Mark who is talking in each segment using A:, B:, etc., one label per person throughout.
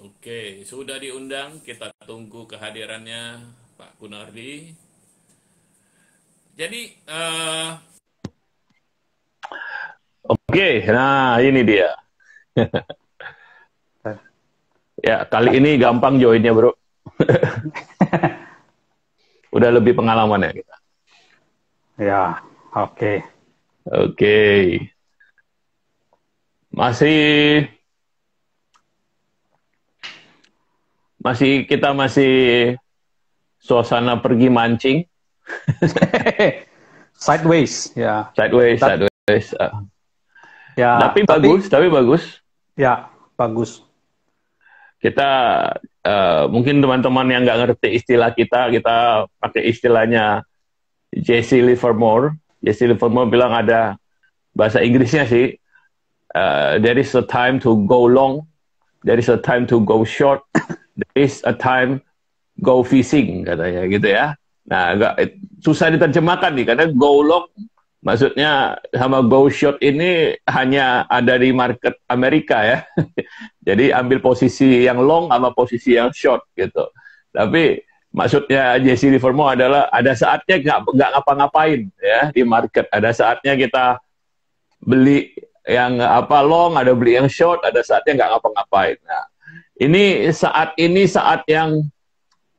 A: Oke, sudah diundang, kita tunggu kehadirannya Pak Kunardi. Jadi, uh... oke, nah ini dia. ya, kali ini gampang joinnya, bro. Udah lebih pengalaman ya kita. Ya, oke. Oke. Masih masih kita masih suasana pergi mancing.
B: sideways, ya. Yeah. Sideways, That,
A: sideways. Uh. Ya. Tapi, tapi bagus, tapi
B: bagus. Ya, bagus.
A: Kita uh, mungkin teman-teman yang nggak ngerti istilah kita, kita pakai istilahnya Jesse Livermore. Jesse Livermore bilang ada bahasa Inggrisnya sih. Uh, there is a time to go long, there is a time to go short, there is a time go fishing katanya gitu ya. Nah, agak eh, susah diterjemahkan nih karena go long maksudnya sama go short ini hanya ada di market Amerika ya. Jadi ambil posisi yang long sama posisi yang short gitu. Tapi maksudnya Jesse Livermore adalah ada saatnya nggak nggak ngapa-ngapain ya di market. Ada saatnya kita beli yang apa long, ada beli yang short, ada saatnya nggak ngapa-ngapain. Nah, ini saat ini saat yang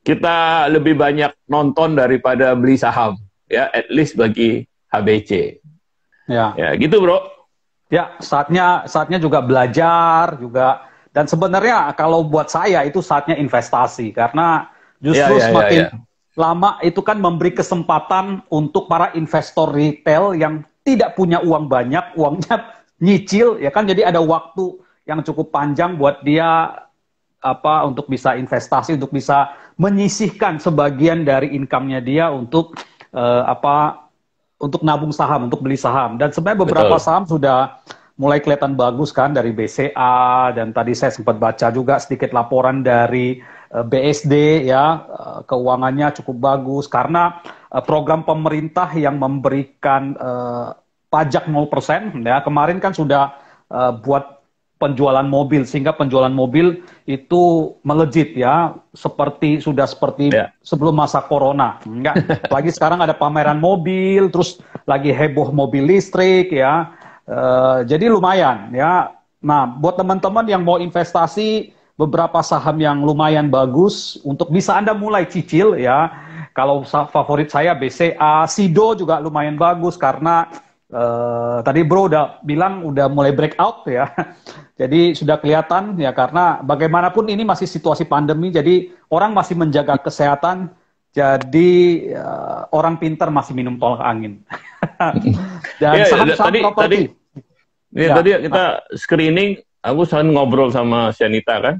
A: kita lebih banyak nonton daripada beli saham ya at least bagi HBC. Ya. Ya, gitu, Bro. Ya, saatnya saatnya
B: juga belajar juga dan sebenarnya kalau buat saya itu saatnya investasi karena justru ya, ya, ya semakin ya, ya. lama itu kan memberi kesempatan untuk para investor retail yang tidak punya uang banyak, uangnya nyicil ya kan jadi ada waktu yang cukup panjang buat dia apa untuk bisa investasi untuk bisa menyisihkan sebagian dari income-nya dia untuk uh, apa untuk nabung saham untuk beli saham dan sebenarnya beberapa Betul. saham sudah mulai kelihatan bagus kan dari BCA dan tadi saya sempat baca juga sedikit laporan dari uh, eh, BSD ya uh, keuangannya cukup bagus karena uh, program pemerintah yang memberikan uh, pajak 0% ya kemarin kan sudah uh, buat penjualan mobil sehingga penjualan mobil itu melejit ya seperti sudah seperti yeah. sebelum masa corona enggak lagi sekarang ada pameran mobil terus lagi heboh mobil listrik ya uh, jadi lumayan ya nah buat teman-teman yang mau investasi beberapa saham yang lumayan bagus untuk bisa Anda mulai cicil ya kalau favorit saya BCA Sido juga lumayan bagus karena Uh, tadi Bro udah bilang udah mulai breakout ya, jadi sudah kelihatan ya karena bagaimanapun ini masih situasi pandemi, jadi orang masih menjaga kesehatan, jadi uh, orang pinter masih minum tolak angin.
A: Dan ya, saham-saham tadi, Tadi,
B: iya, ya, tadi kita
A: screening, aku selalu ngobrol sama Sianita kan,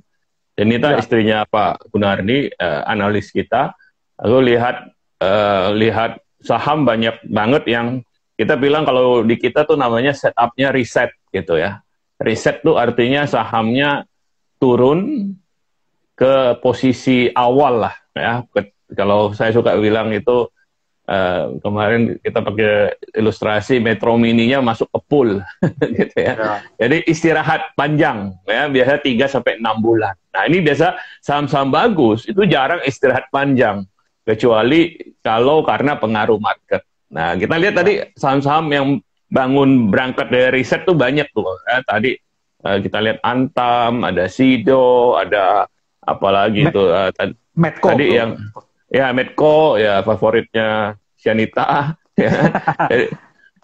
A: Sianita ya. istrinya Pak Gunardi, uh, analis kita, aku lihat uh, lihat saham banyak banget yang kita bilang kalau di kita tuh namanya setupnya reset gitu ya. Reset tuh artinya sahamnya turun ke posisi awal lah ya. kalau saya suka bilang itu Uh, kemarin kita pakai ilustrasi metro mininya masuk ke pool gitu ya. ya. Jadi istirahat panjang ya biasa 3 sampai 6 bulan. Nah, ini biasa saham-saham bagus itu jarang istirahat panjang kecuali kalau karena pengaruh market. Nah, kita lihat tadi saham-saham yang bangun berangkat dari riset tuh banyak tuh. Ya. Eh, tadi uh, kita lihat Antam, ada Sido, ada apa lagi tuh eh, tadi, Medco tadi tuh. yang ya Medco ya favoritnya Sianita ya. Jadi,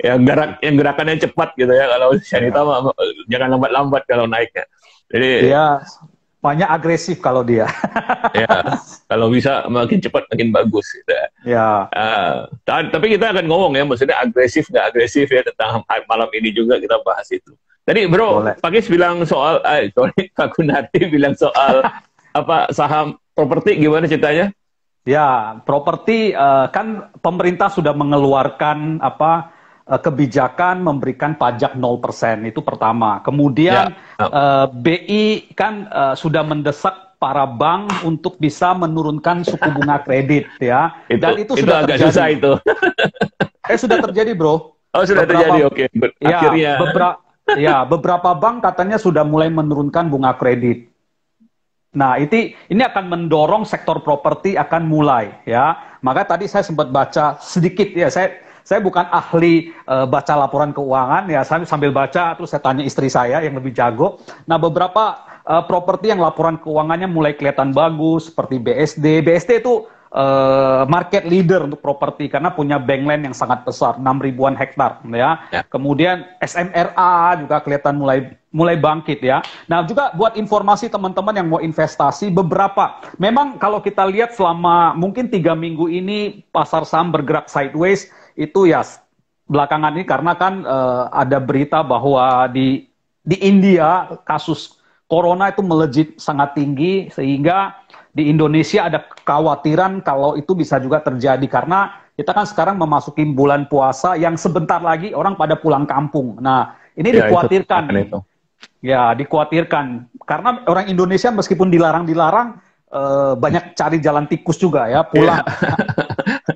A: yang gerak yang gerakannya cepat gitu ya kalau Sianita ya. jangan lambat-lambat kalau naiknya. Jadi ya
B: banyak agresif kalau dia.
A: ya, kalau bisa makin cepat makin bagus. Gitu. Ya. Uh, tapi kita akan ngomong ya, maksudnya agresif nggak agresif ya tentang malam ini juga kita bahas itu. Tadi bro, Boleh. Pakis bilang soal, eh, sorry, Pak Gunardi bilang soal apa saham properti gimana ceritanya?
B: Ya, properti uh, kan pemerintah sudah mengeluarkan apa Eh, kebijakan memberikan pajak 0% itu pertama. Kemudian ya. uh, ya. eh, BI kan uh, sudah mendesak para bank untuk bisa menurunkan suku bunga kredit ya. itu, Dan itu, itu sudah agak terjadi. susah itu. eh sudah terjadi, Bro. Oh, sudah beberapa, terjadi. Oke. Okay. Ya, beberapa ya, beberapa bank katanya sudah mulai menurunkan bunga kredit. Nah, itu ini akan mendorong sektor properti akan mulai ya. Maka tadi saya sempat baca sedikit ya, saya saya bukan ahli e, baca laporan keuangan ya saya sambil baca terus saya tanya istri saya yang lebih jago. Nah, beberapa e, properti yang laporan keuangannya mulai kelihatan bagus seperti BSD. BSD itu e, market leader untuk properti karena punya bankland yang sangat besar, 6 ribuan hektar ya. ya. Kemudian SMRA juga kelihatan mulai mulai bangkit ya. Nah juga buat informasi teman-teman yang mau investasi beberapa. Memang kalau kita lihat selama mungkin tiga minggu ini pasar saham bergerak sideways itu ya belakangan ini karena kan uh, ada berita bahwa di di India kasus corona itu melejit sangat tinggi sehingga di Indonesia ada kekhawatiran kalau itu bisa juga terjadi karena kita kan sekarang memasuki bulan puasa yang sebentar lagi orang pada pulang kampung. Nah, ini ya, dikhawatirkan. Itu, itu. Ya, dikhawatirkan karena orang Indonesia meskipun dilarang-dilarang eh, banyak cari jalan tikus juga ya pulang. Ya.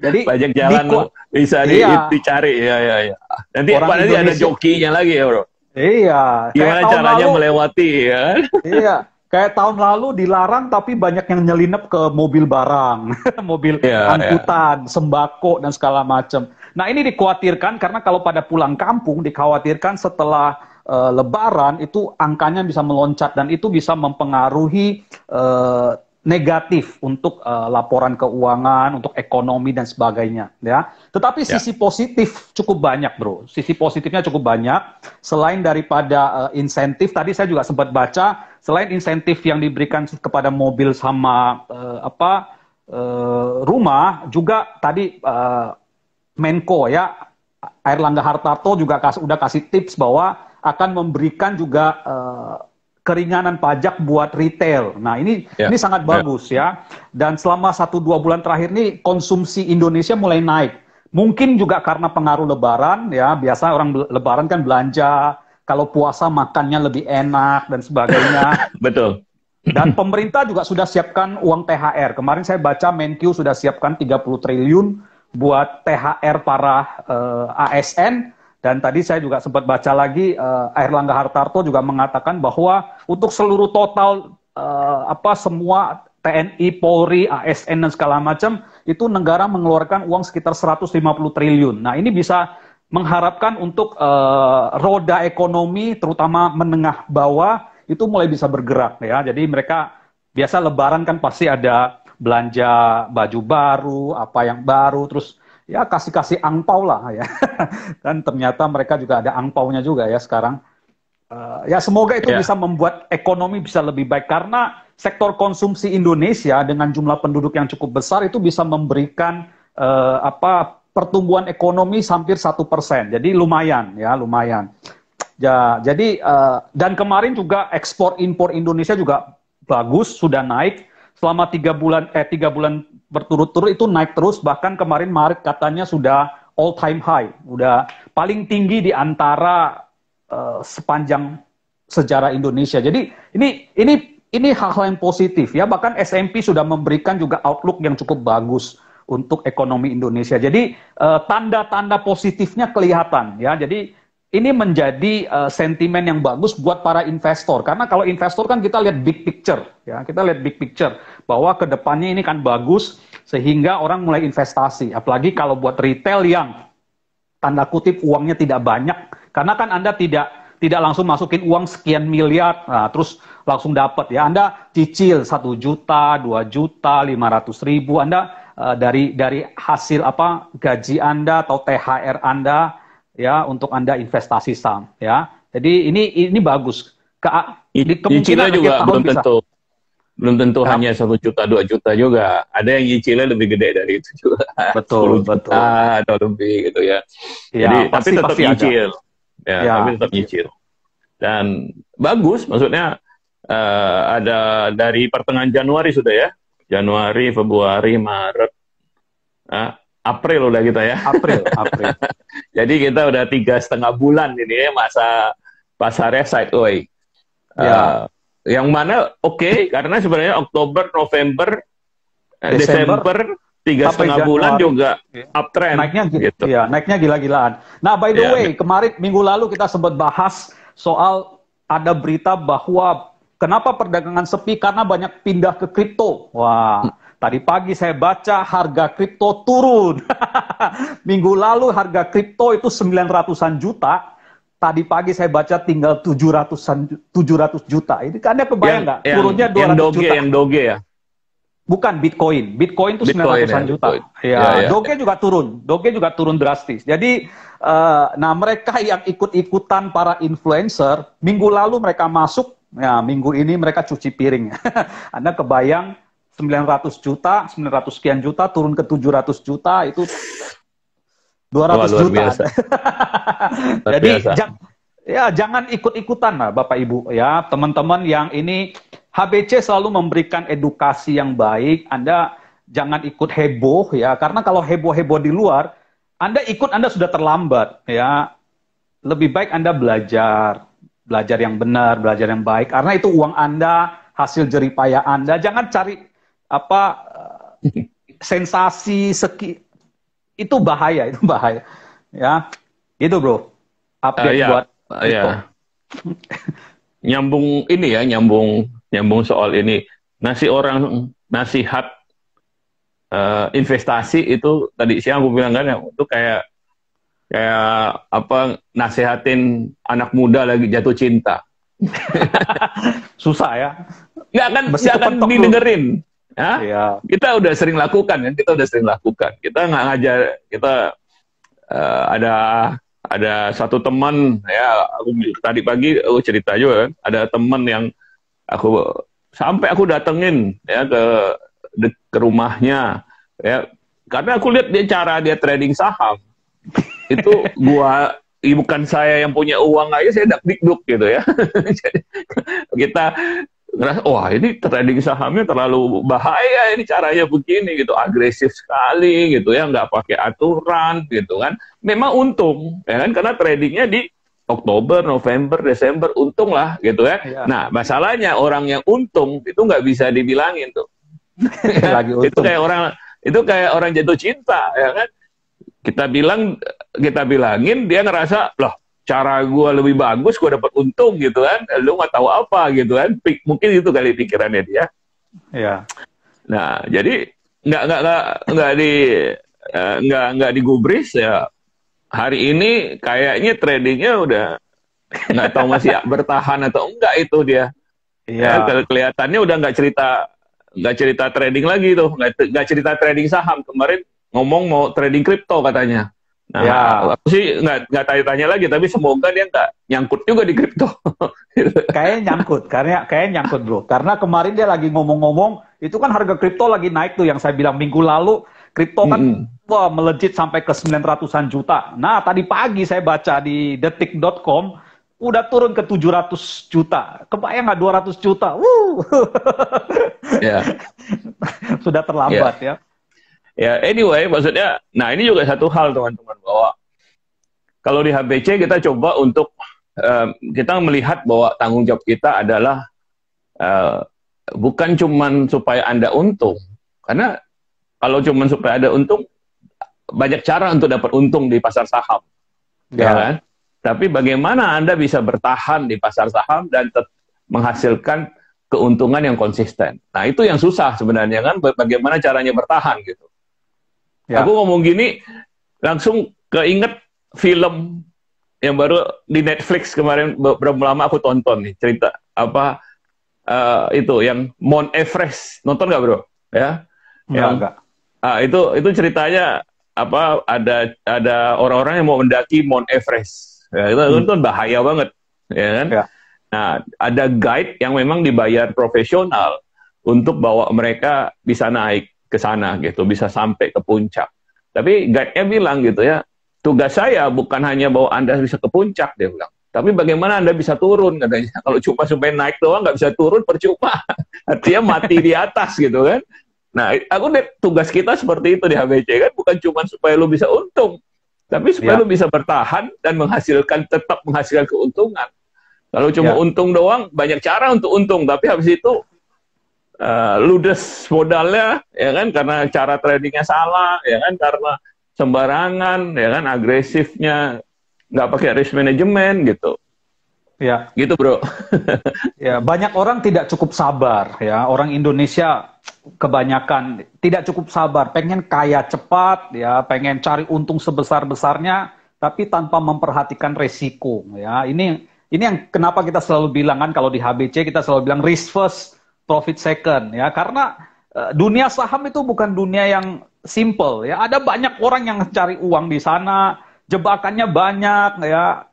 A: Jadi banyak jalan bisa di, iya. dicari ya ya ya nanti apa nanti ada jokinya lagi ya bro
B: iya
A: gimana kayak caranya lalu, melewati ya iya
B: kayak tahun lalu dilarang tapi banyak yang nyelinap ke mobil barang mobil iya, iya. angkutan iya. sembako dan segala macam nah ini dikhawatirkan karena kalau pada pulang kampung dikhawatirkan setelah eh, lebaran itu angkanya bisa meloncat dan itu bisa mempengaruhi uh, negatif untuk uh, laporan keuangan, untuk ekonomi dan sebagainya, ya. Tetapi ya. sisi positif cukup banyak, bro. Sisi positifnya cukup banyak. Selain daripada uh, insentif, tadi saya juga sempat baca, selain insentif yang diberikan kepada mobil sama uh, apa uh, rumah, juga tadi uh, Menko ya, Air Langga Hartarto juga kas udah kasih tips bahwa akan memberikan juga uh, keringanan pajak buat retail. Nah ini yeah. ini sangat ya. bagus yeah. ya. Dan selama satu dua bulan terakhir ini konsumsi Indonesia mulai naik. Mungkin juga karena pengaruh Lebaran ya. Biasa orang Lebaran kan belanja. Kalau puasa makannya lebih enak dan sebagainya. Betul. Dan pemerintah juga sudah siapkan uang THR. Kemarin saya baca Menkyu sudah siapkan 30 triliun buat THR para uh, eh, ASN dan tadi saya juga sempat baca lagi uh, Erlangga Hartarto juga mengatakan bahwa untuk seluruh total uh, apa semua TNI, Polri, ASN dan segala macam itu negara mengeluarkan uang sekitar 150 triliun. Nah, ini bisa mengharapkan untuk uh, roda ekonomi terutama menengah bawah itu mulai bisa bergerak ya. Jadi mereka biasa lebaran kan pasti ada belanja baju baru, apa yang baru, terus ya kasih-kasih angpau lah ya. Dan ternyata mereka juga ada angpaunya juga ya sekarang. Uh, ya semoga itu yeah. bisa membuat ekonomi bisa lebih baik karena sektor konsumsi Indonesia dengan jumlah penduduk yang cukup besar itu bisa memberikan uh, apa pertumbuhan ekonomi hampir satu persen. Jadi lumayan ya lumayan. Ya, jadi uh, dan kemarin juga ekspor impor Indonesia juga bagus sudah naik selama tiga bulan eh tiga bulan berturut-turut itu naik terus bahkan kemarin Maret katanya sudah all time high, udah paling tinggi di antara uh, sepanjang sejarah Indonesia. Jadi ini ini ini hal-hal yang positif ya bahkan SMP sudah memberikan juga outlook yang cukup bagus untuk ekonomi Indonesia. Jadi eh, tanda-tanda uh, positifnya kelihatan ya. Jadi ini menjadi uh, sentimen yang bagus buat para investor karena kalau investor kan kita lihat big picture ya kita lihat big picture bahwa kedepannya ini kan bagus sehingga orang mulai investasi apalagi kalau buat retail yang tanda kutip uangnya tidak banyak karena kan anda tidak tidak langsung masukin uang sekian miliar nah, terus langsung dapat ya anda cicil satu juta dua juta lima ratus ribu anda uh, dari dari hasil apa gaji anda atau thr anda ya untuk Anda investasi saham ya. Jadi ini ini bagus. Ke,
A: di, di Cina juga belum bisa. tentu belum tentu ya. hanya satu juta dua juta juga ada yang cicilan lebih gede dari itu juga betul juta betul atau lebih gitu ya, ya jadi pasti, tapi tetap nyicil ya, ya tapi tetap nyicil dan bagus maksudnya uh, ada dari pertengahan Januari sudah ya Januari Februari Maret uh, April udah kita gitu ya. April, April. Jadi kita udah tiga setengah bulan ini ya masa pasarnya sideways. Ya. Uh, yang mana oke okay, karena sebenarnya Oktober, November, eh, Desember, tiga setengah bulan juga iya. uptrend. Naiknya
B: gitu. Ya, naiknya gila-gilaan. Nah, by the ya, way, kemarin minggu lalu kita sempat bahas soal ada berita bahwa kenapa perdagangan sepi karena banyak pindah ke kripto. Wah. Tadi pagi saya baca harga kripto turun. Minggu lalu harga kripto itu 900-an juta. Tadi pagi saya baca tinggal 700-an 700 juta. Ini kan ada kebayang nggak? Turunnya 200 yang doge, juta. Yang doge ya? Bukan Bitcoin. Bitcoin itu ya, sembilan 900-an ya, juta. Bitcoin. Ya, ya, ya. Doge juga turun. Doge juga turun drastis. Jadi uh, nah mereka yang ikut-ikutan para influencer, minggu lalu mereka masuk, ya minggu ini mereka cuci piring. Anda kebayang 900 juta, 900 sekian juta turun ke 700 juta itu 200 Wah, juta. Biasa. Jadi biasa. ya jangan ikut-ikutan lah Bapak Ibu ya, teman-teman yang ini HBC selalu memberikan edukasi yang baik. Anda jangan ikut heboh ya karena kalau heboh-heboh di luar Anda ikut Anda sudah terlambat ya. Lebih baik Anda belajar, belajar yang benar, belajar yang baik karena itu uang Anda, hasil jeripaya Anda. Jangan cari apa eh, sensasi seki itu bahaya itu bahaya ya itu bro update uh, ya, buat uh, ya.
A: nyambung ini ya nyambung nyambung soal ini nasi orang nasihat uh, eh, investasi itu tadi siang aku bilang kan ya itu kayak kayak apa nasihatin anak muda lagi jatuh cinta susah ya nggak kan akan nggak akan didengerin ya Ya. Kita udah sering lakukan kan, kita udah sering lakukan. Kita nggak ngajar, kita uh, ada ada satu teman ya aku tadi pagi aku cerita juga kan, ada teman yang aku sampai aku datengin ya ke de, ke rumahnya ya karena aku lihat dia cara dia trading saham itu gua Ibu bukan saya yang punya uang aja saya dak dikduk gitu ya kita ngerasa wah ini trading sahamnya terlalu bahaya ini caranya begini gitu agresif sekali gitu ya nggak pakai aturan gitu kan memang untung ya kan karena tradingnya di Oktober, November, Desember untung lah gitu ya, Ya. Nah masalahnya orang yang untung itu nggak bisa dibilangin tuh. Lagi untung. itu kayak orang itu kayak orang jatuh cinta ya kan. Kita bilang kita bilangin dia ngerasa loh cara gue lebih bagus, gue dapat untung gitu kan. Lu nggak tahu apa gitu kan. Pik, mungkin itu kali pikirannya dia. Iya. Nah, jadi nggak nggak nggak nggak di eh, nggak nggak digubris ya. Hari ini kayaknya tradingnya udah nggak tahu masih bertahan atau enggak itu dia. Iya. Ya, kelihatannya udah nggak cerita nggak cerita trading lagi tuh, nggak cerita trading saham kemarin ngomong mau trading kripto katanya. Nah, ya. aku sih nggak tanya-tanya lagi, tapi semoga dia nggak nyangkut juga di kripto.
B: kayaknya nyangkut, karena kayaknya nyangkut bro. Karena kemarin dia lagi ngomong-ngomong, itu kan harga kripto lagi naik tuh yang saya bilang minggu lalu kripto kan -hmm. wah, melejit sampai ke 900-an juta. Nah tadi pagi saya baca di detik.com udah turun ke 700 juta. Kebayang nggak 200 juta? Wuh.
A: Yeah. Sudah
B: terlambat yeah. ya. ya.
A: Ya, anyway, maksudnya, nah ini juga satu hal teman-teman bahwa kalau di HPC kita coba untuk um, kita melihat bahwa tanggung jawab kita adalah uh, bukan cuman supaya anda untung, karena kalau cuman supaya ada untung banyak cara untuk dapat untung di pasar saham, ya, ya kan? Tapi bagaimana anda bisa bertahan di pasar saham dan menghasilkan keuntungan yang konsisten. Nah, itu yang susah sebenarnya kan bagaimana caranya bertahan gitu. Ya. Aku ngomong gini langsung keinget film yang baru di Netflix kemarin beberapa lama aku tonton nih cerita apa uh, itu yang Mount Everest nonton gak bro ya yang enggak. Uh, ah, itu itu ceritanya apa ada ada orang-orang yang mau mendaki Mount Everest ya, itu hmm. nonton kan bahaya banget ya kan ya. nah ada guide yang memang dibayar profesional untuk bawa mereka bisa naik ke sana gitu, bisa sampai ke puncak. Tapi guide-nya bilang gitu ya, tugas saya bukan hanya bahwa Anda bisa ke puncak, dia bilang. Tapi bagaimana Anda bisa turun katanya. Kalau cuma supaya naik doang nggak bisa turun, percuma. Artinya mati di atas gitu kan. Nah, aku deh, tugas kita seperti itu di HBC kan, bukan cuma supaya lu bisa untung, tapi supaya ya. lu bisa bertahan dan menghasilkan tetap menghasilkan keuntungan. Kalau cuma ya. untung doang, banyak cara untuk untung, tapi habis itu Eh, ludes modalnya ya kan karena cara tradingnya salah ya kan karena sembarangan ya kan agresifnya nggak pakai risk management gitu ya gitu bro ya banyak
B: orang tidak cukup sabar ya orang Indonesia kebanyakan tidak cukup sabar pengen kaya cepat ya pengen cari untung sebesar besarnya tapi tanpa memperhatikan resiko ya ini ini yang kenapa kita selalu bilang kan kalau di HBC kita selalu bilang risk first profit second ya karena eh, dunia saham itu bukan dunia yang simple ya ada banyak orang yang cari uang di sana jebakannya banyak ya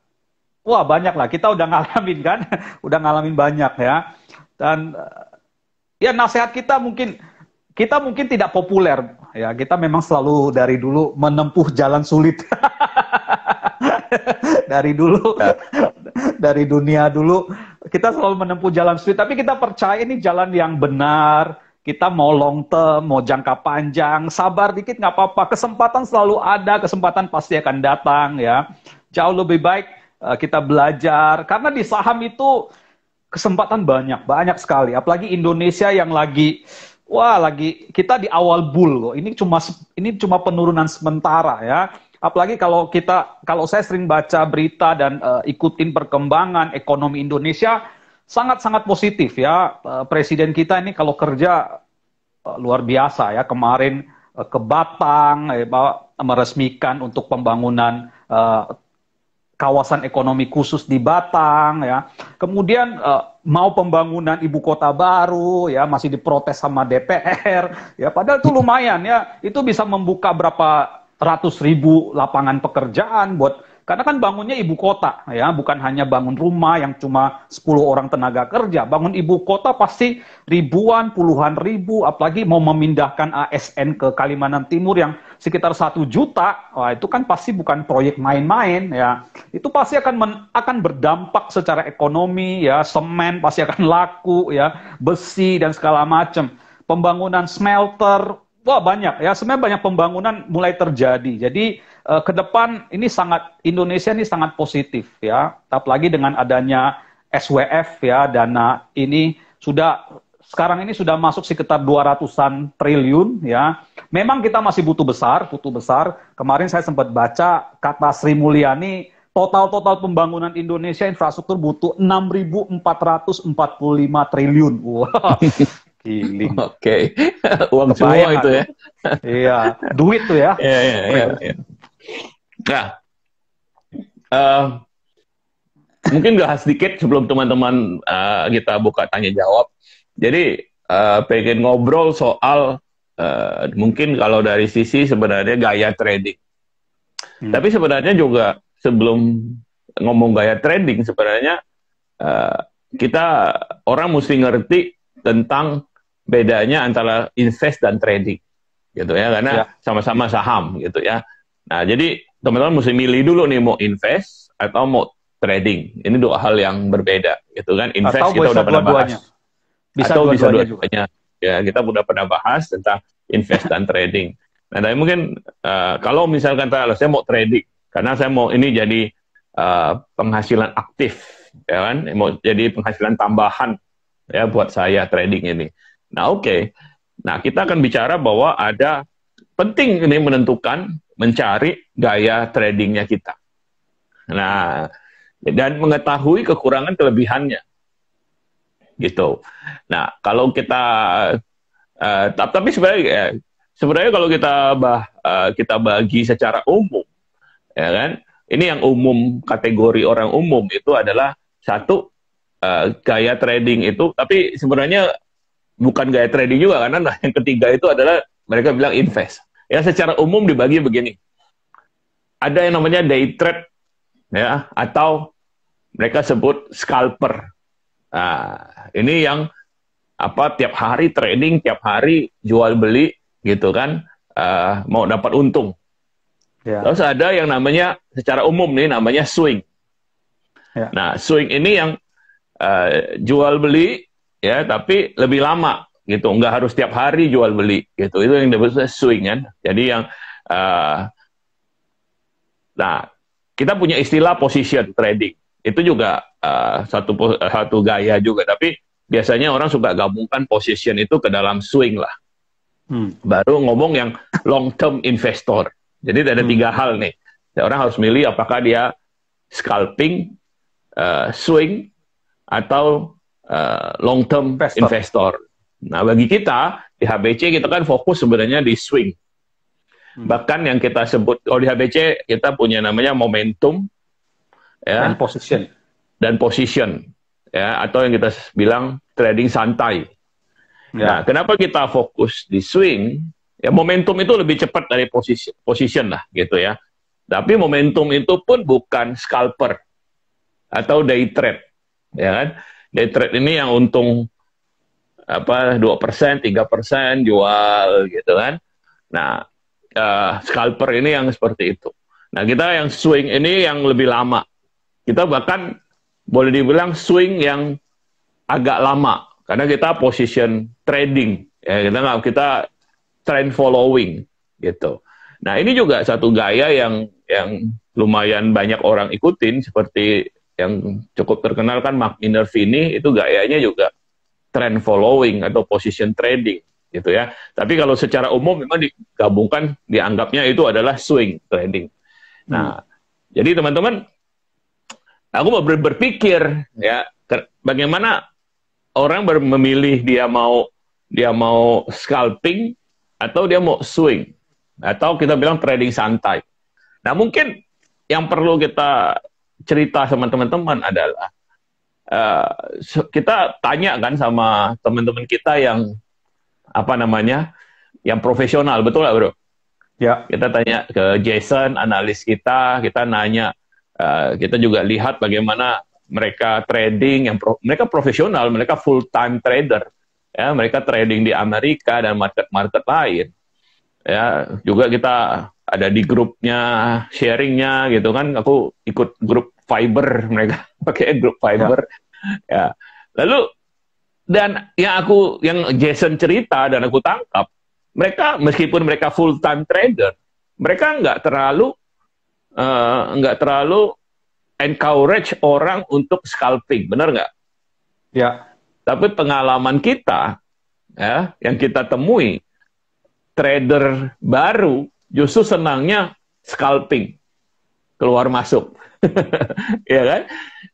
B: wah banyak lah kita udah ngalamin kan udah ngalamin banyak ya dan eh, ya nasihat kita mungkin kita mungkin tidak populer ya kita memang selalu dari dulu menempuh jalan sulit dari dulu ya. dari dunia dulu kita selalu menempuh jalan sulit, tapi kita percaya ini jalan yang benar. Kita mau long term, mau jangka panjang, sabar dikit nggak apa-apa. Kesempatan selalu ada, kesempatan pasti akan datang ya. Jauh lebih baik eh, kita belajar karena di saham itu kesempatan banyak, banyak sekali. Apalagi Indonesia yang lagi wah lagi kita di awal bull loh. Ini cuma ini cuma penurunan sementara ya Apalagi kalau kita, kalau saya sering baca berita dan uh, ikutin perkembangan ekonomi Indonesia, sangat-sangat positif ya. Uh, Presiden kita ini kalau kerja uh, luar biasa ya. Kemarin uh, ke Batang, eh, meresmikan untuk pembangunan uh, kawasan ekonomi khusus di Batang ya. Kemudian uh, mau pembangunan ibu kota baru ya masih diprotes sama DPR ya. Padahal itu lumayan ya. Itu bisa membuka berapa ratus ribu lapangan pekerjaan buat karena kan bangunnya ibu kota ya, bukan hanya bangun rumah yang cuma 10 orang tenaga kerja. Bangun ibu kota pasti ribuan, puluhan ribu, apalagi mau memindahkan ASN ke Kalimantan Timur yang sekitar satu juta, wah itu kan pasti bukan proyek main-main ya. Itu pasti akan men, akan berdampak secara ekonomi ya, semen pasti akan laku ya, besi dan segala macam. Pembangunan smelter, Wah banyak ya, sebenarnya banyak pembangunan mulai terjadi. Jadi uh, ke depan ini sangat Indonesia ini sangat positif ya. lagi dengan adanya SWF ya dana ini sudah sekarang ini sudah masuk sekitar 200-an triliun ya. Memang kita masih butuh besar, butuh besar. Kemarin saya sempat baca kata Sri Mulyani total-total pembangunan Indonesia infrastruktur butuh 6.445 triliun. Wow.
A: Giling. Oke. Okay. Uang semua itu ya. iya,
B: duit tuh ya. Iya, iya, iya.
A: iya. Nah, uh, mungkin gak sedikit sebelum teman-teman uh, kita buka tanya jawab. Jadi uh, pengen ngobrol soal uh, mungkin kalau dari sisi sebenarnya gaya trading. Hmm. Tapi sebenarnya juga sebelum ngomong gaya trading sebenarnya uh, kita orang mesti ngerti tentang bedanya antara invest dan trading gitu ya karena ya. sama-sama ya. saham gitu ya. Nah, jadi teman-teman mesti milih dulu nih mau invest atau mau trading. Ini dua hal yang berbeda gitu kan. Invest atau kita udah pernah bahas. Bisa atau dua bisa dua-duanya. Ya, kita udah pernah bahas tentang invest dan trading. Nah, tapi mungkin uh, kalau misalkan saya mau trading karena saya mau ini jadi uh, penghasilan aktif ya kan, mau jadi penghasilan tambahan ya buat saya trading ini. Nah, oke. Okay. Nah, kita akan bicara bahwa ada penting ini menentukan mencari gaya tradingnya kita. Nah, dan mengetahui kekurangan kelebihannya. Gitu. Nah, kalau kita uh, tapi sebenarnya ya, sebenarnya kalau kita bah, uh, kita bagi secara umum ya kan? Ini yang umum kategori orang umum itu adalah satu Eh, gaya trading itu, tapi sebenarnya bukan gaya trading juga karena nah, yang ketiga itu adalah mereka bilang invest. Ya secara umum dibagi begini. Ada yang namanya day trade ya atau mereka sebut scalper. Nah, ini yang apa tiap hari trading, tiap hari jual beli gitu kan uh, mau dapat untung. Yeah. Terus ada yang namanya secara umum nih namanya swing. Yeah. Nah, swing ini yang Eh, jual beli ya tapi lebih lama gitu nggak harus setiap hari jual beli gitu itu yang disebut swing kan jadi yang uh, nah kita punya istilah position trading itu juga uh, satu satu gaya juga tapi biasanya orang suka gabungkan position itu ke dalam swing lah hmm. baru ngomong yang long term investor jadi ada hmm. tiga hal nih orang harus milih apakah dia scalping uh, swing atau uh, long term investor. investor. Nah, bagi kita di HBC kita kan fokus sebenarnya di swing. Hmm. Bahkan yang kita sebut kalau di HBC kita punya namanya momentum ya dan position dan position ya atau yang kita bilang trading santai. Ya. Nah, kenapa kita fokus di swing? Ya momentum itu lebih cepat dari position, position lah gitu ya. Tapi momentum itu pun bukan scalper atau day trade ya kan day trade ini yang untung apa dua persen tiga persen jual gitu kan nah uh, scalper ini yang seperti itu nah kita yang swing ini yang lebih lama kita bahkan boleh dibilang swing yang agak lama karena kita position trading ya kita nggak kita trend following gitu nah ini juga satu gaya yang yang lumayan banyak orang ikutin seperti yang cukup terkenal kan Mark Minervini itu gayanya juga trend following atau position trading gitu ya. Tapi kalau secara umum memang digabungkan dianggapnya itu adalah swing trading. Hmm. Nah, hmm. jadi teman-teman aku mau berpikir ya bagaimana orang memilih dia mau dia mau scalping atau dia mau swing atau kita bilang trading santai. Nah, mungkin yang perlu kita cerita sama teman-teman adalah uh, kita tanya kan sama teman-teman kita yang apa namanya yang profesional betul lah bro ya kita tanya ke Jason analis kita kita nanya uh, kita juga lihat bagaimana mereka trading yang pro, mereka profesional mereka full time trader ya mereka trading di Amerika dan market market lain ya juga kita ada di grupnya sharingnya gitu kan aku ikut grup fiber mereka pakai grup fiber ya. ya lalu dan yang aku yang Jason cerita dan aku tangkap mereka meskipun mereka full time trader mereka nggak terlalu uh, nggak terlalu encourage orang untuk scalping benar nggak ya tapi pengalaman kita ya yang kita temui trader baru justru senangnya scalping keluar masuk ya kan?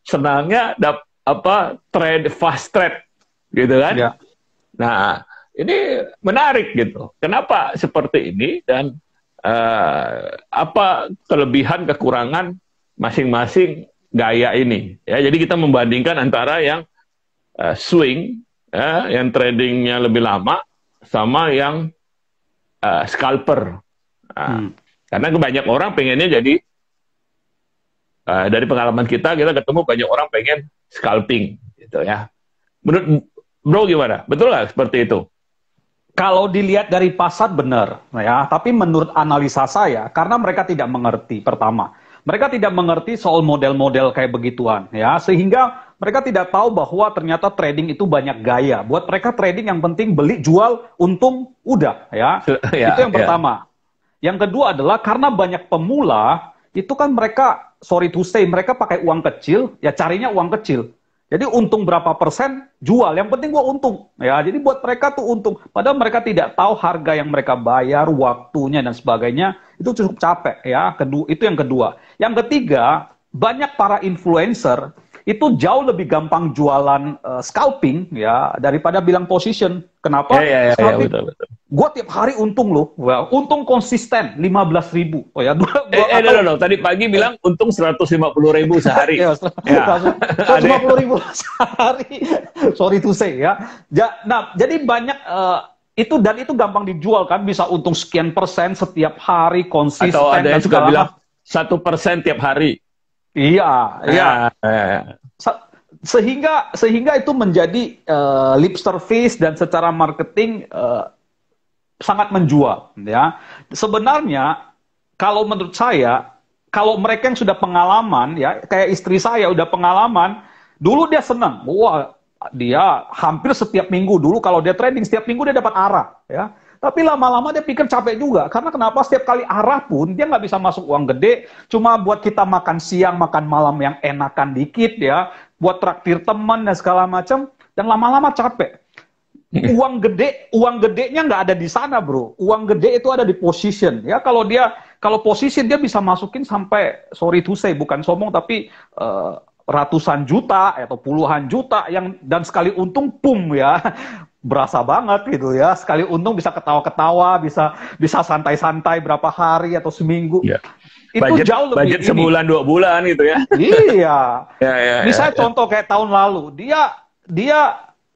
A: Senangnya dap, apa trade fast trade gitu kan? Ya. Nah, ini menarik gitu. Kenapa seperti ini dan uh, apa kelebihan kekurangan masing-masing gaya ini? Ya, jadi kita membandingkan antara yang uh, swing ya, yang tradingnya lebih lama sama yang uh, scalper. Nah, hmm. Karena banyak orang pengennya jadi Uh, dari pengalaman kita, kita ketemu banyak orang pengen scalping, gitu ya. Menurut Bro gimana? Betul nggak seperti itu? Kalau dilihat dari pasar benar, ya.
B: Tapi menurut analisa saya, karena mereka tidak mengerti pertama, mereka tidak mengerti soal model-model kayak begituan, ya. Sehingga mereka tidak tahu bahwa ternyata trading itu banyak gaya. Buat mereka trading yang penting beli, jual, untung, udah, ya. ya itu yang ya. pertama. Yang kedua adalah karena banyak pemula, itu kan mereka sorry to say, mereka pakai uang kecil, ya carinya uang kecil. Jadi untung berapa persen jual, yang penting gue untung. Ya, jadi buat mereka tuh untung. Padahal mereka tidak tahu harga yang mereka bayar, waktunya dan sebagainya. Itu cukup capek ya. Kedua, itu yang kedua. Yang ketiga, banyak para influencer itu jauh lebih gampang jualan uh, scalping ya daripada bilang position. Kenapa? ya, ya, yeah, Ya, ya betul, betul. Gua tiap hari untung loh. Well, untung konsisten 15 ribu. Oh ya, dua, gua eh, eh, no, no, no. tadi pagi bilang untung 150
A: ribu sehari. Iya, ya,
B: ya. 150 ribu sehari. Sorry to say ya. Ja, nah, jadi banyak uh, itu dan itu gampang dijual kan bisa untung sekian persen setiap hari konsisten atau ada yang suka bilang satu persen tiap hari Iya, iya. Ah, iya, iya. Se sehingga sehingga itu menjadi uh, lip service dan secara marketing uh, sangat menjual ya. Sebenarnya kalau menurut saya kalau mereka yang sudah pengalaman ya kayak istri saya udah pengalaman dulu dia senang wah dia hampir setiap minggu dulu kalau dia trading setiap minggu dia dapat arah ya tapi lama-lama dia pikir capek juga. Karena kenapa setiap kali arah pun dia nggak bisa masuk uang gede. Cuma buat kita makan siang, makan malam yang enakan dikit ya. Buat traktir teman dan segala macam. Dan lama-lama capek. Hmm. Uang gede, uang gedenya nggak ada di sana bro. Uang gede itu ada di position ya. Kalau dia, kalau position dia bisa masukin sampai sorry to say bukan sombong tapi uh, ratusan juta atau puluhan juta yang dan sekali untung pum ya berasa banget gitu ya sekali untung bisa ketawa-ketawa bisa bisa santai-santai berapa hari atau seminggu yeah. itu budget, jauh lebih budget sebulan dua
A: bulan gitu ya iya yeah, yeah, ya, ya, misalnya yeah,
B: contoh kayak tahun lalu dia dia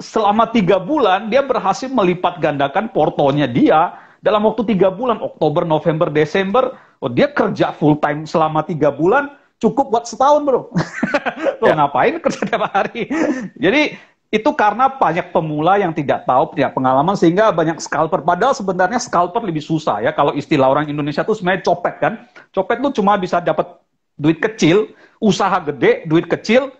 B: selama tiga bulan dia berhasil melipat gandakan portonya dia dalam waktu tiga bulan Oktober November Desember oh, dia kerja full time selama tiga bulan cukup buat setahun bro. Lo ya. ngapain kerja tiap hari? Jadi itu karena banyak pemula yang tidak tahu punya pengalaman sehingga banyak scalper. Padahal sebenarnya scalper lebih susah ya kalau istilah orang Indonesia tuh sebenarnya copet kan. Copet tuh cuma bisa dapat duit kecil, usaha gede, duit kecil,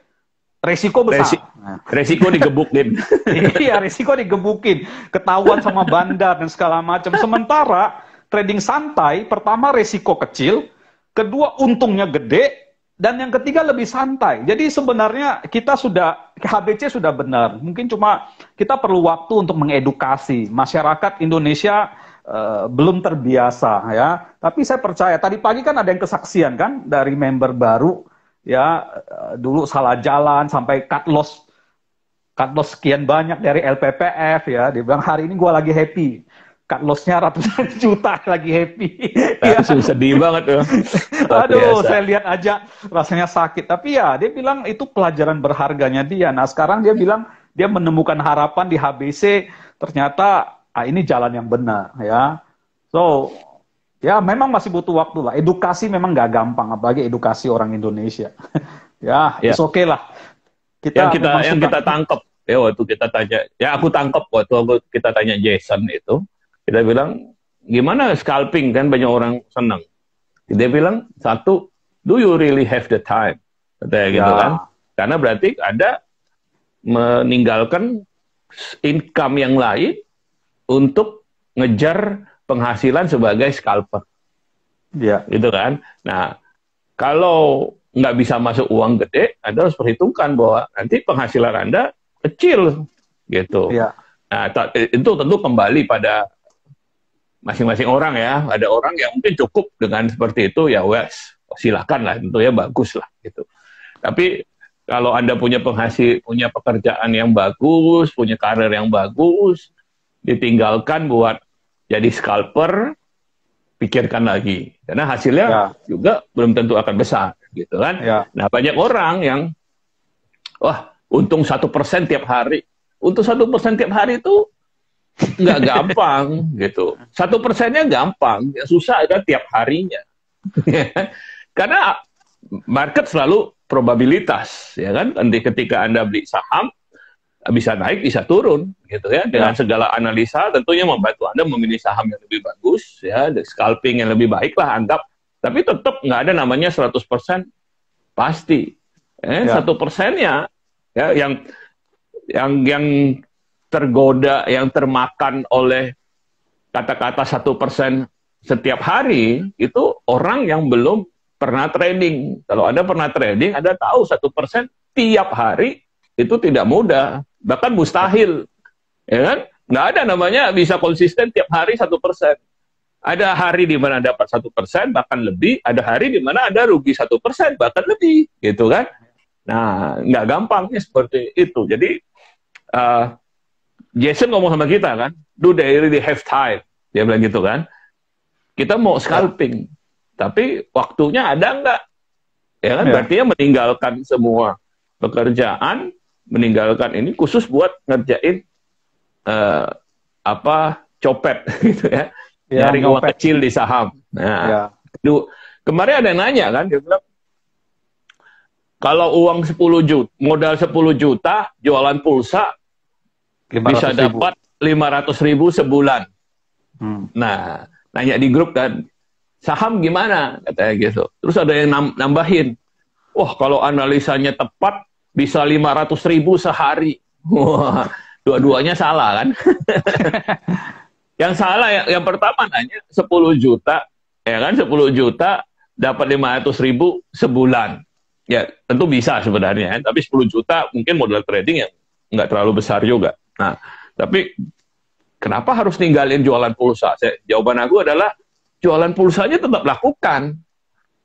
B: resiko besar. Resi nah. Resiko digebukin. iya, resiko digebukin. Ketahuan sama bandar dan segala macam. Sementara trading santai pertama resiko kecil, kedua untungnya gede, dan yang ketiga lebih santai. Jadi sebenarnya kita sudah HBC sudah benar. Mungkin cuma kita perlu waktu untuk mengedukasi masyarakat Indonesia uh, belum terbiasa ya. Tapi saya percaya tadi pagi kan ada yang kesaksian kan dari member baru ya eh, dulu salah jalan sampai cut loss cut loss sekian banyak dari LPPF ya. Dia bilang hari ini gue lagi happy cut loss-nya ratusan juta lagi happy.
A: ya. Sedih banget ya.
B: Aduh, biasa. saya lihat aja rasanya sakit. Tapi ya dia bilang itu pelajaran berharganya dia. Nah sekarang dia bilang dia menemukan harapan di HBC. Ternyata ah, ini jalan yang benar ya. So ya memang masih butuh waktu lah. Edukasi memang gak gampang, apalagi edukasi orang Indonesia.
A: ya, yeah. oke okay lah. Kita yang kita yang kita tangkap ya waktu kita tanya, ya aku tangkap waktu kita tanya Jason itu kita bilang, gimana scalping kan banyak orang senang. Dia bilang, satu, do you really have the time? kata ya. gitu kan. Karena berarti ada meninggalkan income yang lain untuk ngejar penghasilan sebagai scalper. Ya. Gitu kan. Nah, kalau nggak bisa masuk uang gede, Anda harus perhitungkan bahwa nanti penghasilan Anda kecil gitu. Ya. Nah, itu tentu kembali pada masing-masing orang ya. Ada orang yang mungkin cukup dengan seperti itu ya wes silakan lah tentu ya bagus lah gitu. Tapi kalau Anda punya penghasil, punya pekerjaan yang bagus, punya karir yang bagus, ditinggalkan buat jadi scalper, pikirkan lagi. Karena hasilnya ya. juga belum tentu akan besar, gitu kan? Ya. Nah, banyak orang yang, wah, untung satu persen tiap hari. Untung satu persen tiap hari itu nggak gampang gitu. Satu persennya gampang, ya susah ada tiap harinya. Karena market selalu probabilitas, ya kan? Nanti ketika anda beli saham bisa naik bisa turun, gitu ya. Dengan ya. segala analisa tentunya membantu anda memilih saham yang lebih bagus, ya, scalping yang lebih baik lah anggap. Tapi tetap nggak ada namanya 100% pasti. Eh, ya. satu ya. persennya ya yang yang yang tergoda, yang termakan oleh kata-kata satu -kata persen setiap hari itu orang yang belum pernah trading. Kalau Anda pernah trading, Anda tahu satu persen tiap hari itu tidak mudah, bahkan mustahil, ya kan? Nggak ada namanya bisa konsisten tiap hari satu persen. Ada hari di mana dapat satu persen bahkan lebih, ada hari di mana Anda rugi satu persen bahkan lebih, gitu kan? Nah, nggak gampangnya seperti itu. Jadi uh, Jason ngomong sama kita kan, do they really have time? Dia bilang gitu kan. Kita mau ya. scalping, tapi waktunya ada nggak? Ya kan, ya. berarti meninggalkan semua pekerjaan, meninggalkan ini khusus buat ngerjain uh, apa copet gitu ya, ya nyari uang kecil di saham. Nah, ya. Duh, kemarin ada yang nanya kan, dia bilang kalau uang 10 juta, modal 10 juta, jualan pulsa, bisa dapat lima ratus ribu sebulan. Hmm. Nah, nanya di grup kan, saham gimana? Katanya gitu. Terus ada yang nambahin, wah kalau analisanya tepat bisa lima ratus ribu sehari. Wah, dua-duanya salah kan? yang salah yang, yang pertama nanya sepuluh juta, ya kan sepuluh juta dapat lima ratus ribu sebulan. Ya, tentu bisa sebenarnya, tapi sepuluh juta mungkin modal trading yang nggak terlalu besar juga. Nah, tapi kenapa harus ninggalin jualan pulsa? Saya, jawaban aku adalah jualan pulsanya tetap lakukan,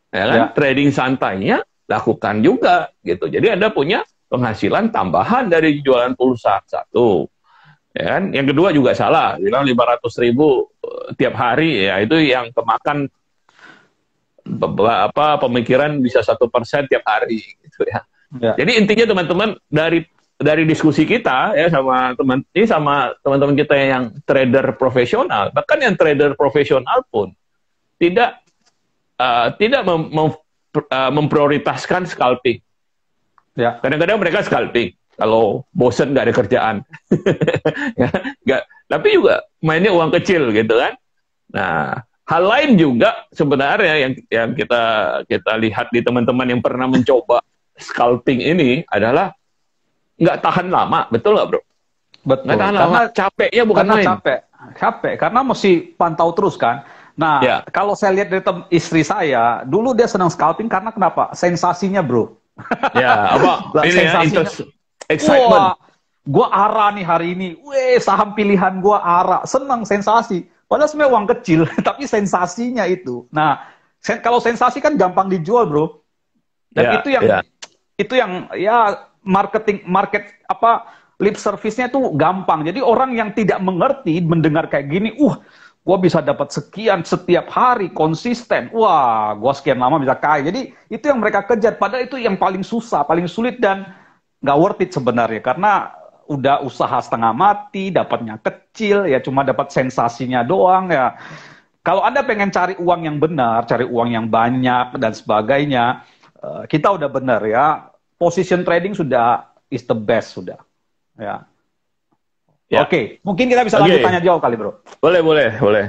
A: ya kan? Ya. Trading santainya lakukan juga, gitu. Jadi anda punya penghasilan tambahan dari jualan pulsa satu. Ya kan? Yang kedua juga salah, bilang 500 ribu eh, tiap hari ya itu yang pemakan apa pemikiran bisa satu persen tiap hari gitu ya. ya. Jadi intinya teman-teman dari dari diskusi kita ya sama teman ini sama teman-teman kita yang trader profesional bahkan yang trader profesional pun tidak uh, tidak mem, mem, uh, memprioritaskan scalping ya kadang-kadang mereka scalping kalau bosen nggak ada kerjaan ya nggak tapi juga mainnya uang kecil gitu kan nah hal lain juga sebenarnya yang yang kita kita lihat di teman-teman yang pernah mencoba scalping ini adalah nggak tahan lama, betul nggak bro? Betul. Nggak tahan karena, lama,
B: capeknya bukan karena main. Capek, capek karena mesti pantau terus kan. Nah, ya. kalau saya lihat dari istri saya, dulu dia senang scalping karena kenapa? Sensasinya bro.
A: Ya, apa? nah, ini ya, sensasinya, ya, excitement. Wah,
B: gua arah nih hari ini. Weh, saham pilihan gua arah. Senang sensasi. Padahal sebenarnya uang kecil, tapi sensasinya itu. Nah, sen kalau sensasi kan gampang dijual, bro.
A: Dan yeah, itu yang yeah.
B: itu yang ya, ya marketing market apa lip service-nya tuh gampang. Jadi orang yang tidak mengerti mendengar kayak gini, uh, gua bisa dapat sekian setiap hari konsisten. Wah, gua sekian lama bisa kaya. Jadi itu yang mereka kejar. Padahal itu yang paling susah, paling sulit dan nggak worth it sebenarnya karena udah usaha setengah mati, dapatnya kecil, ya cuma dapat sensasinya doang ya. Kalau Anda pengen cari uang yang benar, cari uang yang banyak dan sebagainya, eh, kita udah benar ya position trading sudah is the best sudah.
A: Ya. ya. Oke, okay.
B: mungkin kita bisa okay. lanjut tanya jawab kali,
A: Bro. Boleh, boleh, boleh.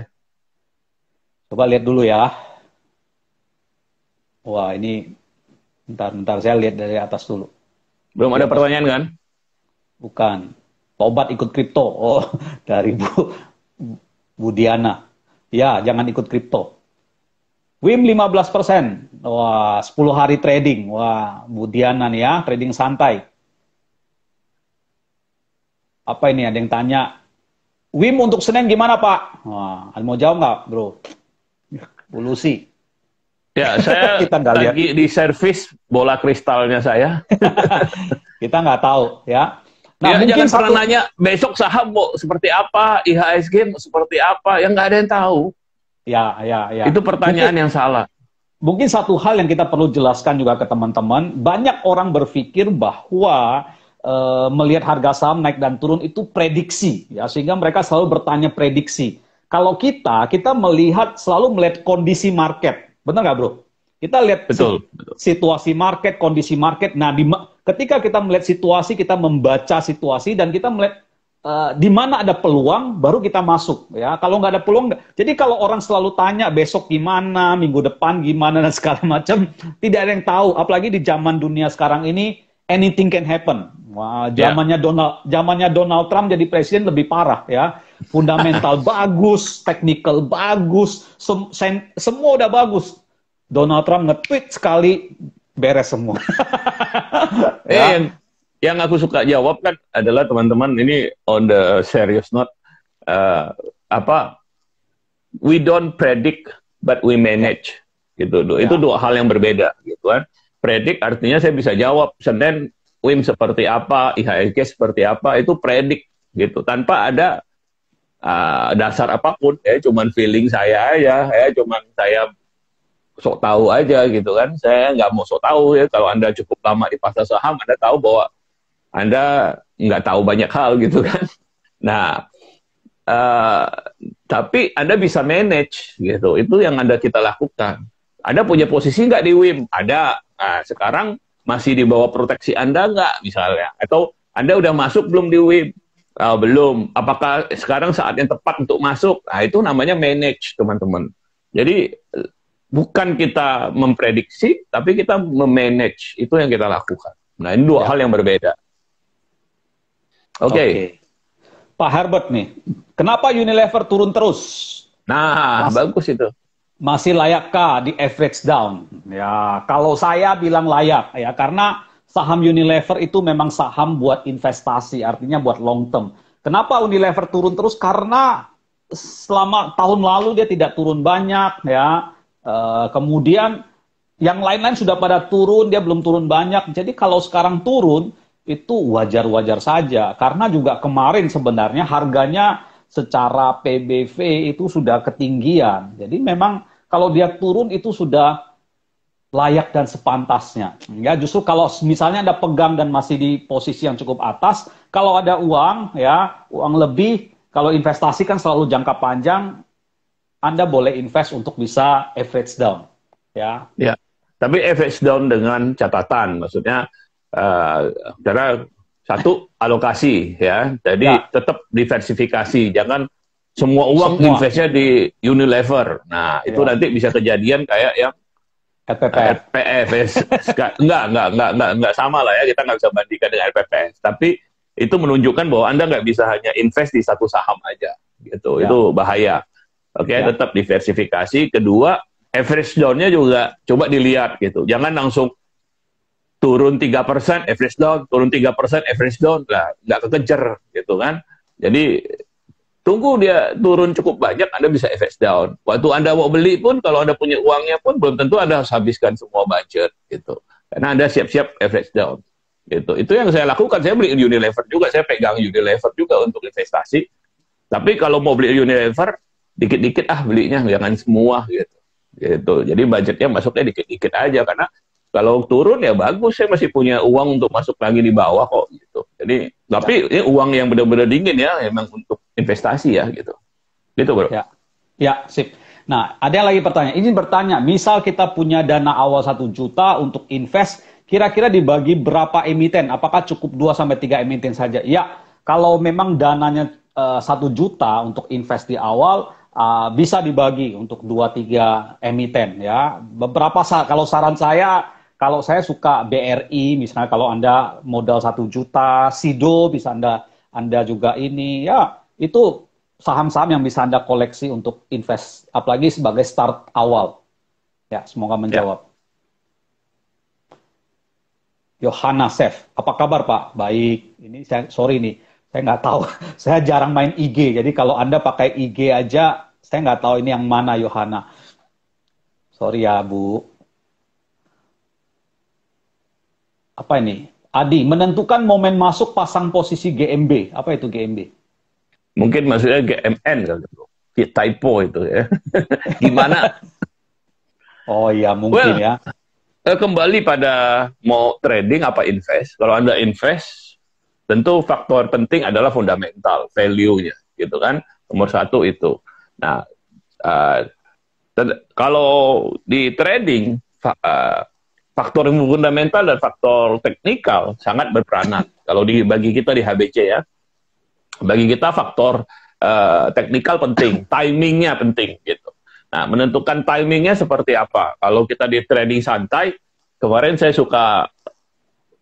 A: Coba
B: lihat dulu ya. Wah, ini bentar bentar saya lihat dari atas dulu. Belum ada pertanyaan kan? Bukan. Tobat ikut kripto. Oh, dari Bu Budiana. Ya, jangan ikut kripto. WIM 15%. Wah, 10 hari trading. Wah, budianan ya, trading santai. Apa ini ada yang tanya? WIM untuk Senin gimana, Pak? Wah, mau jawab nggak, bro?
A: Polusi. Ya, saya kita lihat. lagi di servis bola kristalnya saya. kita nggak tahu, ya. Nah, ya, mungkin jangan satu... pernah nanya besok saham mau seperti apa, IHSG seperti apa, yang nggak ada yang tahu. Ya, ya, ya. Itu pertanyaan mungkin, yang
B: salah. Mungkin satu hal yang kita perlu jelaskan juga ke teman-teman, banyak orang berpikir bahwa e, melihat harga saham naik dan turun itu prediksi, ya sehingga mereka selalu bertanya prediksi. Kalau kita, kita melihat selalu melihat kondisi market, benar nggak bro? Kita lihat betul, situasi market, kondisi market. Nah, di, ketika kita melihat situasi, kita membaca situasi dan kita melihat Uh, di mana ada peluang baru kita masuk ya kalau nggak ada peluang jadi kalau orang selalu tanya besok gimana minggu depan gimana dan segala macam tidak ada yang tahu apalagi di zaman dunia sekarang ini anything can happen wah ya. zamannya yeah. Donald zamannya Donald Trump jadi presiden lebih parah ya fundamental bagus technical bagus sem sem semua udah bagus Donald Trump nge-tweet sekali beres semua.
A: ya. Eh, yang aku suka jawab kan adalah teman-teman ini on the serious note uh, apa we don't predict but we manage gitu ya. itu dua hal yang berbeda gitu kan predict artinya saya bisa jawab Senin WIM seperti apa IHSG seperti apa itu predict gitu tanpa ada uh, dasar apapun ya cuman feeling saya aja ya cuman saya sok tahu aja gitu kan saya nggak mau sok tahu ya kalau anda cukup lama di pasar saham anda tahu bahwa anda nggak tahu banyak hal gitu kan. Nah, uh, tapi Anda bisa manage gitu. Itu yang Anda kita lakukan. Anda punya posisi nggak di WIM? Ada. Nah, sekarang masih di bawah proteksi Anda nggak misalnya? Atau Anda udah masuk belum di WIM? Uh, ah, belum. Apakah sekarang saat yang tepat untuk masuk? Nah, itu namanya manage, teman-teman. Jadi bukan kita memprediksi, tapi kita memanage. Itu yang kita lakukan. Nah, ini dua ya. hal yang berbeda. Oke. Okay.
B: Pak Herbert nih, kenapa Unilever turun terus? Nah, masih, bagus itu. Masih layakkah di average down? Ya, kalau saya bilang layak ya karena saham Unilever itu memang saham buat investasi, artinya buat long term. Kenapa Unilever turun terus? Karena selama tahun lalu dia tidak turun banyak ya. Eh, kemudian yang lain-lain sudah pada turun, dia belum turun banyak. Jadi kalau sekarang turun, itu wajar-wajar saja karena juga kemarin sebenarnya harganya secara PBV itu sudah ketinggian. Jadi memang kalau dia turun itu sudah layak dan sepantasnya. Ya, justru kalau misalnya Anda pegang dan masih di posisi yang cukup atas, kalau ada uang ya, uang lebih, kalau investasi kan selalu jangka panjang, Anda boleh invest untuk bisa average down. Ya.
A: Ya. Tapi average down dengan catatan, maksudnya Eh, karena satu alokasi ya, jadi ya. tetap diversifikasi, jangan semua uang investnya di Unilever. Nah itu ya. nanti bisa kejadian kayak yang LPPF. LPPF. enggak, enggak, enggak, enggak, enggak sama lah ya. Kita nggak bisa bandingkan dengan LPPF. Tapi itu menunjukkan bahwa Anda nggak bisa hanya invest di satu saham aja. Gitu. Ya. Itu bahaya. Oke, okay, ya. tetap diversifikasi. Kedua, average down-nya juga coba dilihat gitu. Jangan langsung turun 3% average down, turun 3% average down, lah nggak kekejar gitu kan. Jadi tunggu dia turun cukup banyak, Anda bisa average down. Waktu Anda mau beli pun, kalau Anda punya uangnya pun, belum tentu Anda harus habiskan semua budget gitu. Karena Anda siap-siap average down. Gitu. Itu yang saya lakukan, saya beli Unilever juga, saya pegang Unilever juga untuk investasi. Tapi kalau mau beli Unilever, dikit-dikit ah belinya, jangan semua gitu. Gitu. Jadi budgetnya masuknya dikit-dikit aja karena kalau turun ya bagus, saya masih punya uang untuk masuk lagi di bawah kok gitu. Jadi ya. tapi ini uang yang benar-benar dingin ya, emang untuk investasi ya gitu. Gitu bro. Ya,
B: ya sip. Nah, ada yang lagi pertanyaan. Ini bertanya, misal kita punya dana awal satu juta untuk invest, kira-kira dibagi berapa emiten? Apakah cukup 2 sampai tiga emiten saja? Ya, kalau memang dananya eh, satu uh, juta untuk invest di awal, uh, bisa dibagi untuk dua tiga emiten ya. Beberapa kalau saran saya kalau saya suka BRI, misalnya kalau Anda modal satu juta, Sido bisa Anda Anda juga ini, ya itu saham-saham yang bisa Anda koleksi untuk invest, apalagi sebagai start awal. Ya, semoga menjawab. Ya. Yohana Chef, apa kabar Pak? Baik, ini saya sorry nih, saya nggak tahu. saya jarang main IG, jadi kalau Anda pakai IG aja, saya nggak tahu ini yang mana Yohana. Sorry ya Bu, apa ini? Adi, menentukan momen masuk pasang posisi GMB. Apa itu GMB?
A: Mungkin maksudnya GMN kali iya, typo itu ya. Gimana? oh iya, mungkin well, ya. Eh, kembali pada mau trading apa invest. Kalau Anda invest, tentu faktor penting adalah fundamental, value-nya. Gitu kan? Nomor satu itu. Nah, uh, kalau di trading, uh, faktor fundamental dan faktor teknikal sangat berperanan. Kalau di, bagi kita di HBC ya, bagi kita faktor uh, teknikal penting, timingnya penting gitu. Nah, menentukan timingnya seperti apa. Kalau kita di trading santai, kemarin saya suka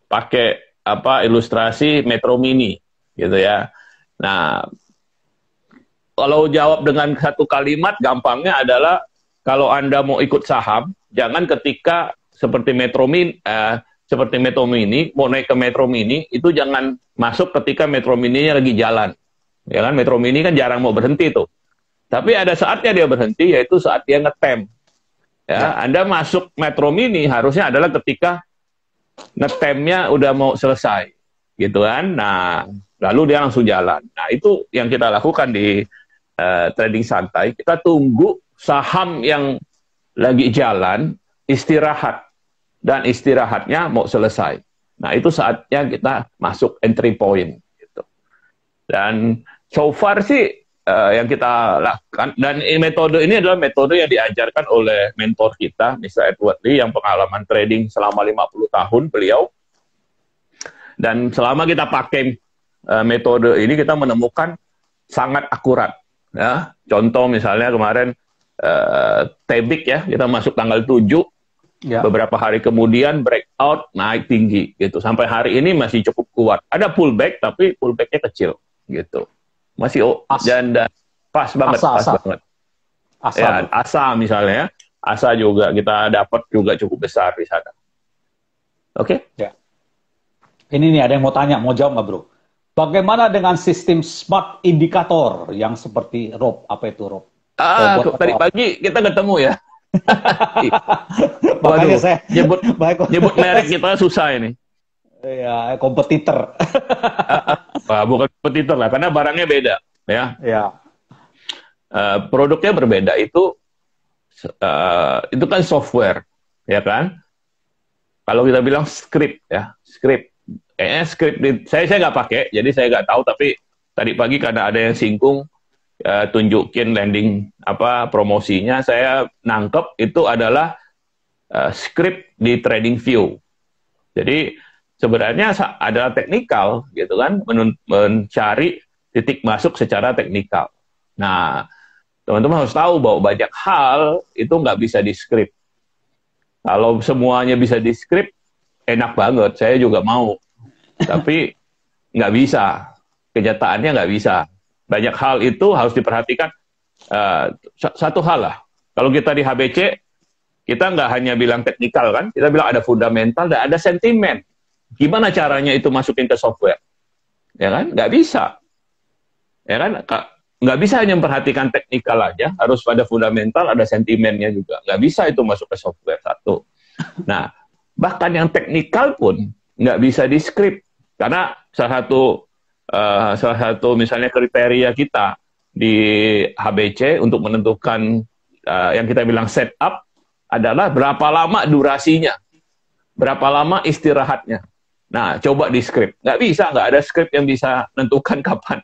A: pakai apa ilustrasi Metro Mini gitu ya. Nah, kalau jawab dengan satu kalimat gampangnya adalah kalau Anda mau ikut saham, jangan ketika seperti Metro Mini, uh, eh, seperti Metro Mini, mau naik ke Metro Mini itu jangan masuk ketika Metro lagi jalan. Ya kan Metro Mini kan jarang mau berhenti tuh. Tapi ada saatnya dia berhenti yaitu saat dia ngetem. Ya, nah. Anda masuk Metro Mini harusnya adalah ketika ngetemnya udah mau selesai. Gitu kan. Nah, lalu dia langsung jalan. Nah, itu yang kita lakukan di uh, trading santai, kita tunggu saham yang lagi jalan istirahat dan istirahatnya mau selesai. Nah, itu saatnya kita masuk entry point. Gitu. Dan so far sih uh, yang kita lakukan, dan metode ini adalah metode yang diajarkan oleh mentor kita, Mr. Edward Lee, yang pengalaman trading selama 50 tahun beliau. Dan selama kita pakai uh, metode ini, kita menemukan sangat akurat. Ya. Contoh misalnya kemarin uh, eh, Tebik ya, kita masuk tanggal 7, Ya. Beberapa hari kemudian breakout naik tinggi gitu. Sampai hari ini masih cukup kuat. Ada pullback tapi pullbacknya kecil gitu. Masih oh, as. dan dan pas banget, asa, pas asa. banget. Asa. Ya, asa misalnya, ya. asa juga kita dapat juga cukup besar di sana. Oke? Okay? Ya.
B: Ini nih ada yang mau tanya, mau jawab nggak bro? Bagaimana dengan sistem smart indikator yang seperti Rob? Apa itu Rob?
A: Ah, tadi pagi kita ketemu ya. Waduh, saya nyebut, nyebut merek kita susah ini.
B: Iya, kompetitor.
A: nah, bukan kompetitor lah, karena barangnya beda, ya. Ya. Uh, produknya berbeda itu uh, itu kan software, ya kan? Kalau kita bilang script, ya script. Kayaknya script saya saya nggak pakai, jadi saya nggak tahu. Tapi tadi pagi karena ada yang singgung, uh, tunjukin landing apa promosinya saya nangkep itu adalah uh, script di trading view jadi sebenarnya adalah teknikal gitu kan men mencari titik masuk secara teknikal nah teman-teman harus tahu bahwa banyak hal itu nggak bisa di script kalau semuanya bisa di script enak banget saya juga mau tapi nggak bisa kenyataannya nggak bisa banyak hal itu harus diperhatikan. Uh, satu hal lah, kalau kita di HBC, kita nggak hanya bilang teknikal kan, kita bilang ada fundamental dan ada sentimen. Gimana caranya itu masukin ke software? Ya kan? Nggak bisa. Ya kan? Nggak bisa hanya memperhatikan teknikal aja, harus pada fundamental, ada sentimennya juga. Nggak bisa itu masuk ke software, satu. Nah, bahkan yang teknikal pun nggak bisa di script. Karena salah satu uh, salah satu misalnya kriteria kita di HBC untuk menentukan uh, yang kita bilang setup adalah berapa lama durasinya, berapa lama istirahatnya. Nah, coba di script. Nggak bisa, nggak ada script yang bisa menentukan kapan.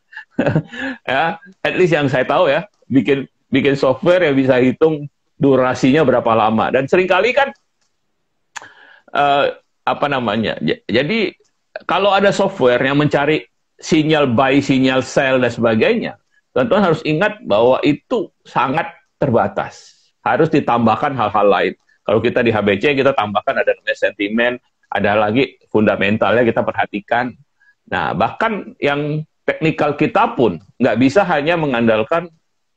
A: ya, at least yang saya tahu ya, bikin bikin software yang bisa hitung durasinya berapa lama. Dan seringkali kan, uh, apa namanya, jadi kalau ada software yang mencari sinyal buy, sinyal sell, dan sebagainya, tentu harus ingat bahwa itu sangat terbatas. Harus ditambahkan hal-hal lain. Kalau kita di HBC, kita tambahkan ada namanya sentimen, ada lagi fundamentalnya kita perhatikan. Nah, bahkan yang teknikal kita pun nggak bisa hanya mengandalkan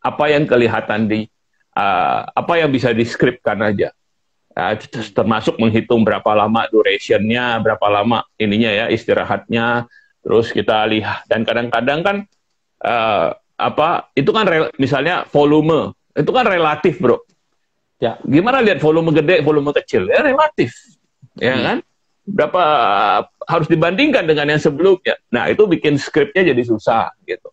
A: apa yang kelihatan di uh, apa yang bisa diskripkan aja. Uh, termasuk menghitung berapa lama durationnya, berapa lama ininya ya istirahatnya, Terus kita lihat dan kadang-kadang kan uh, apa itu kan rel, misalnya volume itu kan relatif bro. Ya gimana lihat volume gede volume kecil ya relatif ya hmm. kan berapa harus dibandingkan dengan yang sebelumnya. Nah itu bikin skripnya jadi susah gitu.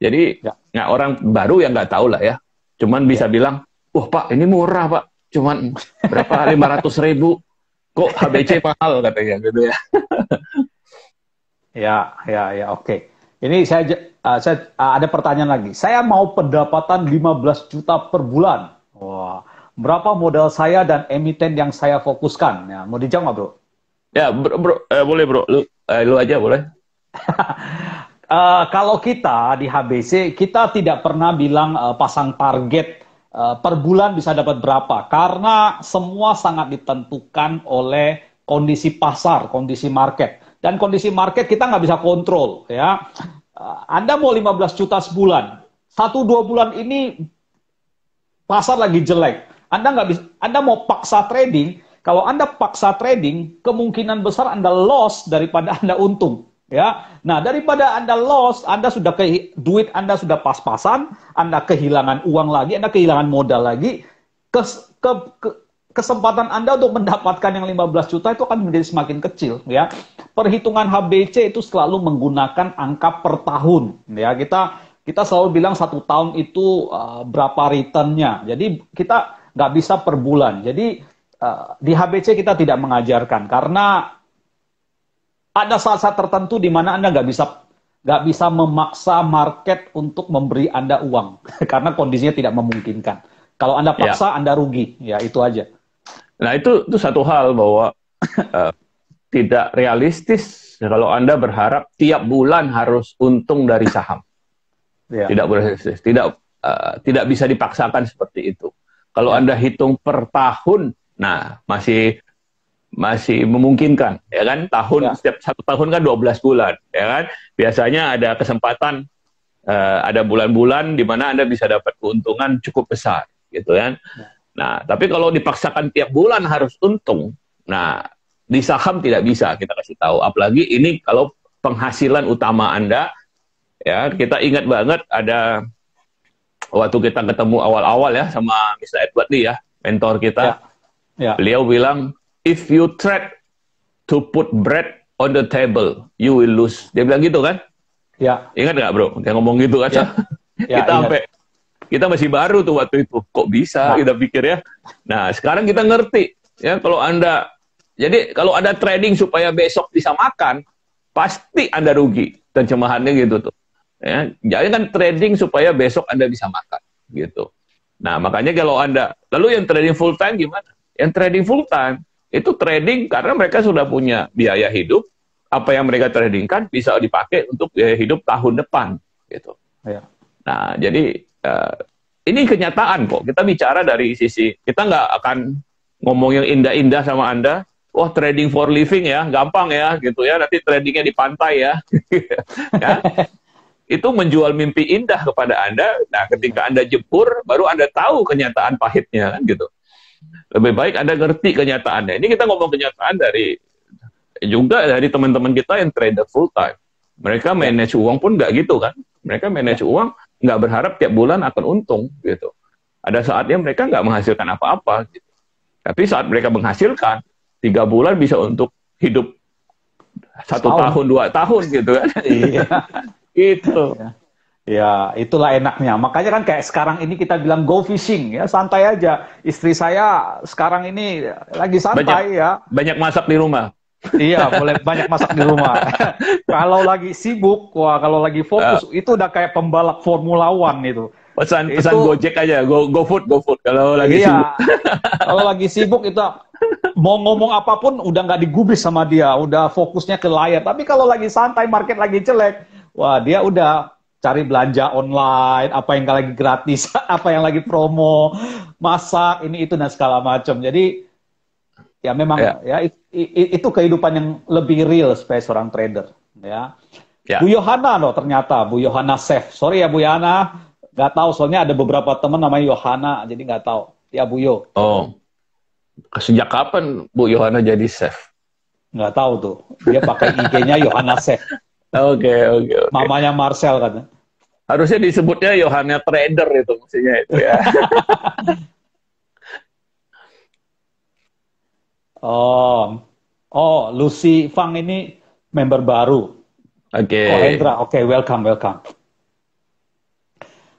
A: Jadi ya. nah, orang baru yang nggak tahu lah ya. Cuman bisa ya. bilang, wah pak ini murah pak, cuman berapa lima ratus ribu. Kok HBC mahal katanya gitu ya.
B: Ya, ya, ya, oke. Okay. Ini saya, uh, saya uh, ada pertanyaan lagi. Saya mau pendapatan 15 juta per bulan. Wah, berapa modal saya dan emiten yang saya fokuskan? Ya, mau dijawab bro?
A: Ya, bro, bro eh, boleh, bro. Lu, eh, lu aja boleh. uh, kalau kita di
B: HBC, kita tidak pernah bilang uh, pasang target uh, per bulan bisa dapat berapa, karena semua sangat ditentukan oleh kondisi pasar, kondisi market dan kondisi market kita nggak bisa kontrol ya. Eh, anda mau 15 juta sebulan, satu dua bulan ini pasar lagi jelek. Anda nggak bisa, Anda mau paksa trading. Kalau Anda paksa trading, kemungkinan besar Anda loss daripada Anda untung. Ya, nah daripada anda loss, anda sudah ke, duit anda sudah pas-pasan, anda kehilangan uang lagi, anda kehilangan modal lagi, ke, ke, ke kesempatan Anda untuk mendapatkan yang 15 juta itu akan menjadi semakin kecil ya. Perhitungan HBC itu selalu menggunakan angka per tahun ya. Kita kita selalu bilang satu tahun itu uh, berapa returnnya. Jadi kita nggak bisa per bulan. Jadi uh, di HBC kita tidak mengajarkan karena ada saat-saat tertentu di mana Anda nggak bisa nggak bisa memaksa market untuk memberi Anda uang karena kondisinya tidak memungkinkan. Kalau Anda ya. paksa, yeah. Anda rugi.
A: Ya, itu aja. Nah itu itu satu hal bahwa eh, tidak realistis kalau anda berharap tiap bulan harus untung dari saham. Ya. Tidak realistis, tidak uh, tidak bisa dipaksakan seperti itu. Kalau ya. anda hitung per tahun, nah masih masih memungkinkan ya kan tahun ya. setiap satu tahun kan 12 bulan ya kan biasanya ada kesempatan uh, ada bulan-bulan di mana anda bisa dapat keuntungan cukup besar gitu kan ya. Nah, tapi kalau dipaksakan tiap bulan harus untung, nah di saham tidak bisa kita kasih tahu. Apalagi ini kalau penghasilan utama Anda, ya kita ingat banget ada waktu kita ketemu awal-awal ya sama Mr. Edward Lee ya, mentor kita. Ya. Ya. Beliau bilang, if you try to put bread on the table, you will lose. Dia bilang gitu kan? Ya. Ingat nggak bro? Dia ngomong gitu kan? Ya. ya kita sampai kita masih baru tuh waktu itu. Kok bisa nah. kita pikir ya? Nah, sekarang kita ngerti ya kalau Anda jadi kalau ada trading supaya besok bisa makan, pasti Anda rugi. Terjemahannya gitu tuh. Ya, jadi kan trading supaya besok Anda bisa makan gitu. Nah, makanya kalau Anda lalu yang trading full time gimana? Yang trading full time itu trading karena mereka sudah punya biaya hidup, apa yang mereka tradingkan bisa dipakai untuk biaya hidup tahun depan gitu. Ya. Nah, jadi uh, ini kenyataan kok. Kita bicara dari sisi kita nggak akan ngomong yang indah-indah sama anda. Wah trading for living ya, gampang ya gitu ya. Nanti tradingnya di pantai ya. ya. Itu menjual mimpi indah kepada anda. Nah ketika anda jepur, baru anda tahu kenyataan pahitnya kan gitu. Lebih baik anda ngerti kenyataannya. Ini kita ngomong kenyataan dari juga dari teman-teman kita yang trader full time. Mereka manage uang pun nggak gitu kan. Mereka manage ya. uang nggak berharap tiap bulan akan untung gitu. Ada saatnya mereka nggak menghasilkan apa-apa. Gitu. Tapi saat mereka menghasilkan tiga bulan bisa untuk hidup satu tahun, tahun dua tahun gitu kan. Iya. itu. Ya. ya,
B: itulah enaknya. Makanya kan kayak sekarang ini kita bilang go fishing ya, santai aja. Istri saya sekarang ini lagi santai banyak, ya.
A: Banyak masak di rumah iya, boleh
B: banyak masak di rumah. kalau lagi sibuk, wah kalau lagi fokus uh, itu udah kayak pembalap Formula One itu. Pesan pesan itu, Gojek aja, go go food, go food kalau lagi iya, sibuk. kalau lagi sibuk itu mau ngomong apapun udah nggak digubris sama dia, udah fokusnya ke layar. Tapi kalau lagi santai, market lagi jelek, wah dia udah cari belanja online, apa yang lagi gratis, apa yang lagi promo, masak, ini itu dan segala macam. Jadi ya memang ya, ya it, it, itu kehidupan yang lebih real sebagai seorang trader ya ya. Bu Yohana loh ternyata Bu Yohana Chef sorry ya Bu Yohana nggak tahu soalnya ada beberapa teman namanya Yohana jadi nggak tahu ya Bu Yo
A: oh sejak kapan Bu Yohana jadi chef
B: nggak tahu tuh dia
A: pakai IG-nya Yohana Chef oke okay, oke okay, okay. mamanya Marcel kan harusnya disebutnya Yohana Trader itu maksudnya itu ya
B: Oh, oh, Lucy Fang ini member baru. Oke. Okay. Oh, Hendra, oke, okay, welcome, welcome.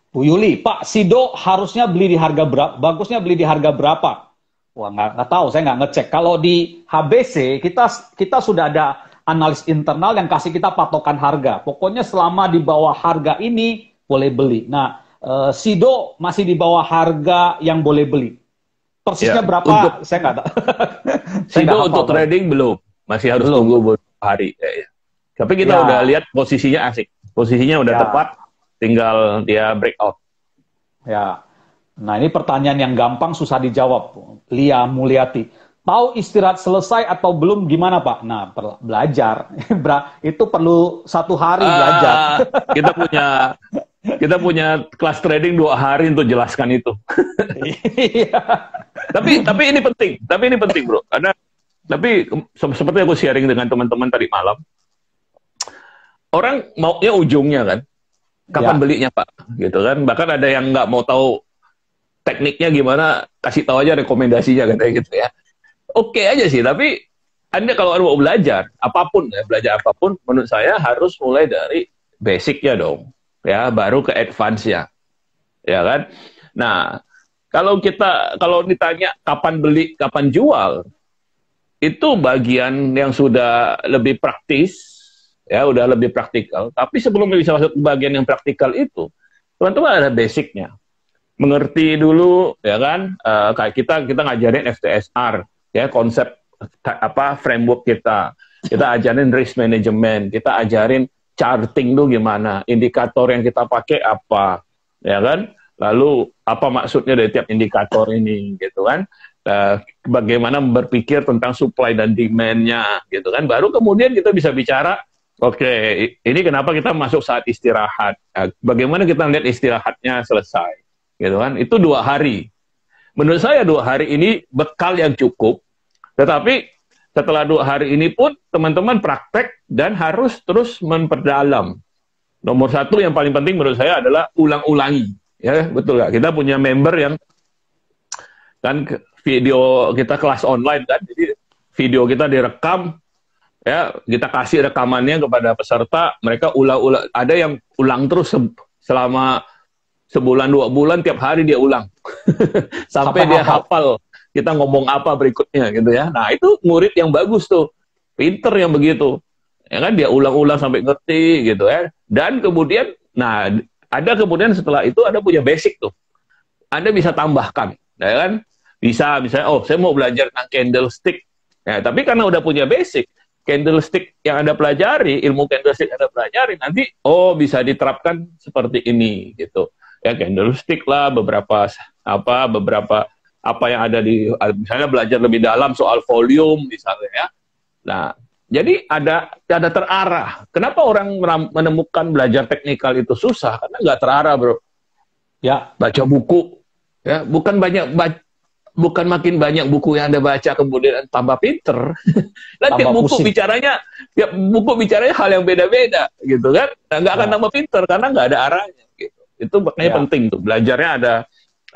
B: Bu Yuli, Pak Sido harusnya beli di harga berapa? Bagusnya beli di harga berapa? Wah, nggak tahu, saya nggak ngecek. Kalau di HBC kita kita sudah ada analis internal yang kasih kita patokan harga. Pokoknya selama di bawah harga ini boleh beli. Nah, eh, Sido masih di bawah harga yang boleh beli persisnya ya, berapa untuk,
A: saya nggak tahu saya gak untuk apa. trading belum masih harus belum. tunggu beberapa hari ya, ya. tapi kita ya. udah lihat posisinya asik posisinya udah ya. tepat tinggal
B: dia breakout ya nah ini pertanyaan yang gampang susah dijawab Lia Mulyati tahu istirahat selesai atau belum gimana pak nah belajar itu perlu satu hari uh, belajar kita
A: punya Kita punya kelas trading dua hari untuk jelaskan itu. Iya. tapi tapi ini penting. Tapi ini penting bro. Karena tapi seperti aku sharing dengan teman-teman tadi malam, orang maunya ujungnya kan, kapan ya. belinya pak, gitu kan. Bahkan ada yang nggak mau tahu tekniknya gimana, kasih tahu aja rekomendasinya katanya gitu ya. Oke okay aja sih, tapi anda kalau mau belajar apapun ya belajar apapun, menurut saya harus mulai dari basicnya dong ya baru ke advance ya ya kan nah kalau kita kalau ditanya kapan beli kapan jual itu bagian yang sudah lebih praktis ya udah lebih praktikal tapi sebelum bisa masuk ke bagian yang praktikal itu teman-teman ada basicnya mengerti dulu ya kan uh, kayak kita kita ngajarin FTSR ya konsep apa framework kita kita ajarin risk management kita ajarin charting tuh gimana, indikator yang kita pakai apa, ya kan? Lalu apa maksudnya dari tiap indikator ini, gitu kan? Nah, bagaimana berpikir tentang supply dan demand-nya, gitu kan? Baru kemudian kita bisa bicara, oke, okay, ini kenapa kita masuk saat istirahat? Nah, bagaimana kita melihat istirahatnya selesai, gitu kan? Itu dua hari. Menurut saya dua hari ini bekal yang cukup, tetapi setelah dua hari ini pun teman-teman praktek dan harus terus memperdalam. Nomor satu yang paling penting menurut saya adalah ulang-ulangi. Ya, betul nggak? Kita punya member yang kan video kita kelas online kan, jadi video kita direkam, ya kita kasih rekamannya kepada peserta, mereka ulang-ulang. Ada yang ulang terus se selama sebulan dua bulan tiap hari dia ulang sampai, sampai dia hafal kita ngomong apa berikutnya gitu ya. Nah, itu murid yang bagus tuh. Pinter yang begitu. Ya kan dia ulang-ulang sampai ngerti gitu ya. Dan kemudian nah ada kemudian setelah itu ada punya basic tuh. Anda bisa tambahkan, ya kan? Bisa misalnya oh, saya mau belajar tentang candlestick. Ya, tapi karena udah punya basic, candlestick yang Anda pelajari, ilmu candlestick Anda pelajari nanti oh bisa diterapkan seperti ini gitu. Ya candlestick lah beberapa apa beberapa apa yang ada di misalnya belajar lebih dalam soal volume misalnya ya. Nah, jadi ada ada terarah. Kenapa orang menemukan belajar teknikal itu susah? Karena nggak terarah, bro. Ya, baca buku. Ya, bukan banyak baca, bukan makin banyak buku yang Anda baca kemudian tambah pinter. Nanti tambah buku pusing. bicaranya, ya buku bicaranya hal yang beda-beda gitu kan. Nah, nggak nah, akan ya. tambah pinter karena nggak ada arahnya. Gitu. Itu makanya ya. penting tuh. Belajarnya ada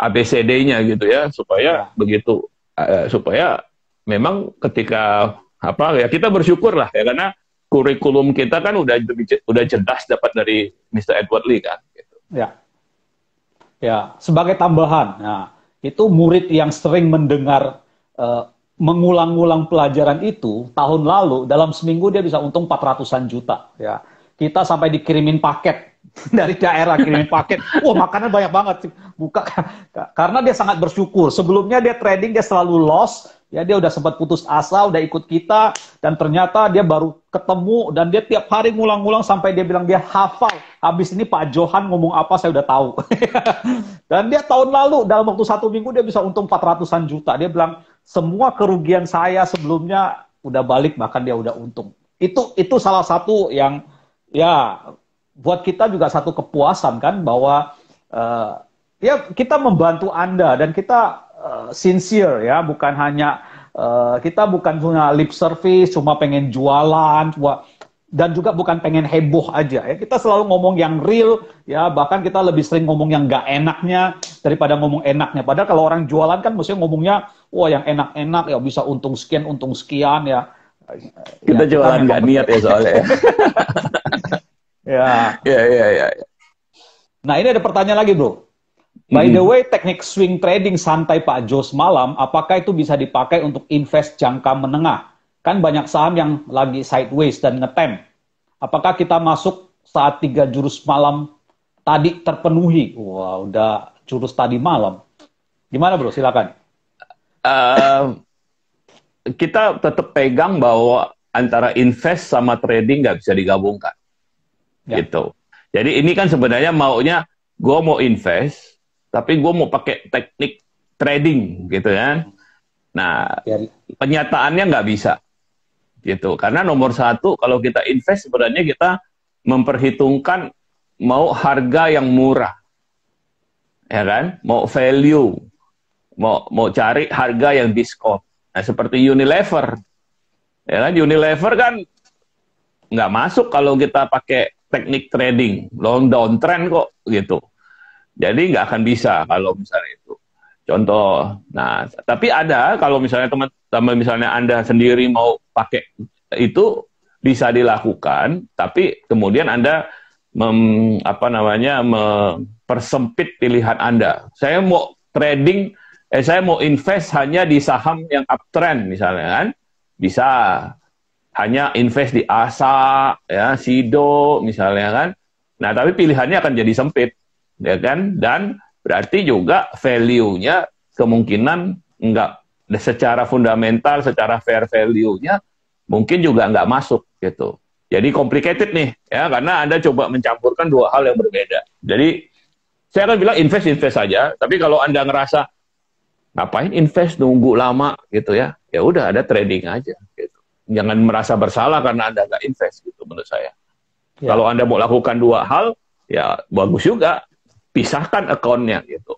A: ABCD-nya gitu ya supaya ya. begitu uh, supaya memang ketika apa ya kita bersyukur lah ya karena kurikulum kita kan udah udah cerdas dapat dari Mr. Edward Lee kan gitu.
B: Ya. Ya, sebagai tambahan. Nah, itu murid yang sering mendengar uh, mengulang-ulang pelajaran itu tahun lalu dalam seminggu dia bisa untung 400-an juta ya. Kita sampai dikirimin paket dari daerah kirim paket. Wah, makanan banyak banget. sih. Buka karena dia sangat bersyukur. Sebelumnya dia trading dia selalu loss, ya dia udah sempat putus asa, udah ikut kita dan ternyata dia baru ketemu dan dia tiap hari ngulang-ngulang sampai dia bilang dia hafal. Habis ini Pak Johan ngomong apa saya udah tahu. dan dia tahun lalu dalam waktu satu minggu dia bisa untung 400-an juta. Dia bilang semua kerugian saya sebelumnya udah balik bahkan dia udah untung. Itu itu salah satu yang ya buat kita juga satu kepuasan kan bahwa uh, ya kita membantu Anda dan kita uh, sincere ya, bukan hanya uh, kita bukan punya lip service cuma pengen jualan, cuma dan juga bukan pengen heboh aja ya. Kita selalu ngomong yang real ya, bahkan kita lebih sering ngomong yang gak enaknya daripada ngomong enaknya. Padahal kalau orang jualan kan mestinya ngomongnya wah yang enak-enak ya bisa untung sekian, untung sekian ya.
A: Kita ya, jualan kita gak niat ya soalnya. Ya.
B: Ya. Ya, ya, ya. Nah, ini ada pertanyaan lagi, Bro. By the hmm. way, teknik swing trading santai Pak Jos malam, apakah itu bisa dipakai untuk invest jangka menengah? Kan banyak saham yang lagi sideways dan ngetem. Apakah kita masuk saat tiga jurus malam tadi terpenuhi? Wah, udah jurus tadi malam. Gimana bro? Silakan.
A: Uh, kita tetap pegang bahwa antara invest sama trading nggak bisa digabungkan ya. gitu. Jadi ini kan sebenarnya maunya gue mau invest, tapi gue mau pakai teknik trading gitu kan. Nah ya. penyataannya nggak bisa gitu karena nomor satu kalau kita invest sebenarnya kita memperhitungkan mau harga yang murah ya kan mau value mau mau cari harga yang diskon nah seperti Unilever ya kan Unilever kan nggak masuk kalau kita pakai teknik trading, long downtrend kok gitu. Jadi nggak akan bisa kalau misalnya itu. Contoh, nah tapi ada kalau misalnya teman-teman misalnya Anda sendiri mau pakai itu bisa dilakukan, tapi kemudian Anda mem, apa namanya mempersempit pilihan Anda. Saya mau trading, eh saya mau invest hanya di saham yang uptrend misalnya kan, bisa hanya invest di ASA, ya, Sido misalnya kan. Nah, tapi pilihannya akan jadi sempit, ya kan? Dan berarti juga value-nya kemungkinan enggak secara fundamental, secara fair value-nya mungkin juga enggak masuk gitu. Jadi complicated nih, ya, karena Anda coba mencampurkan dua hal yang berbeda. Jadi saya akan bilang invest-invest saja, tapi kalau Anda ngerasa ngapain invest nunggu lama gitu ya, ya udah ada trading aja gitu jangan merasa bersalah karena Anda nggak invest gitu menurut saya. Ya. Kalau Anda mau lakukan dua hal, ya bagus juga. Pisahkan akunnya gitu.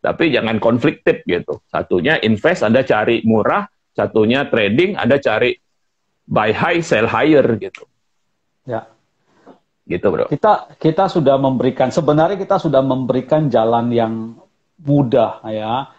A: Tapi jangan konfliktif gitu. Satunya invest Anda cari murah, satunya trading Anda cari buy high, sell higher gitu. Ya. Gitu, Bro.
B: Kita kita sudah memberikan sebenarnya kita sudah memberikan jalan yang mudah ya.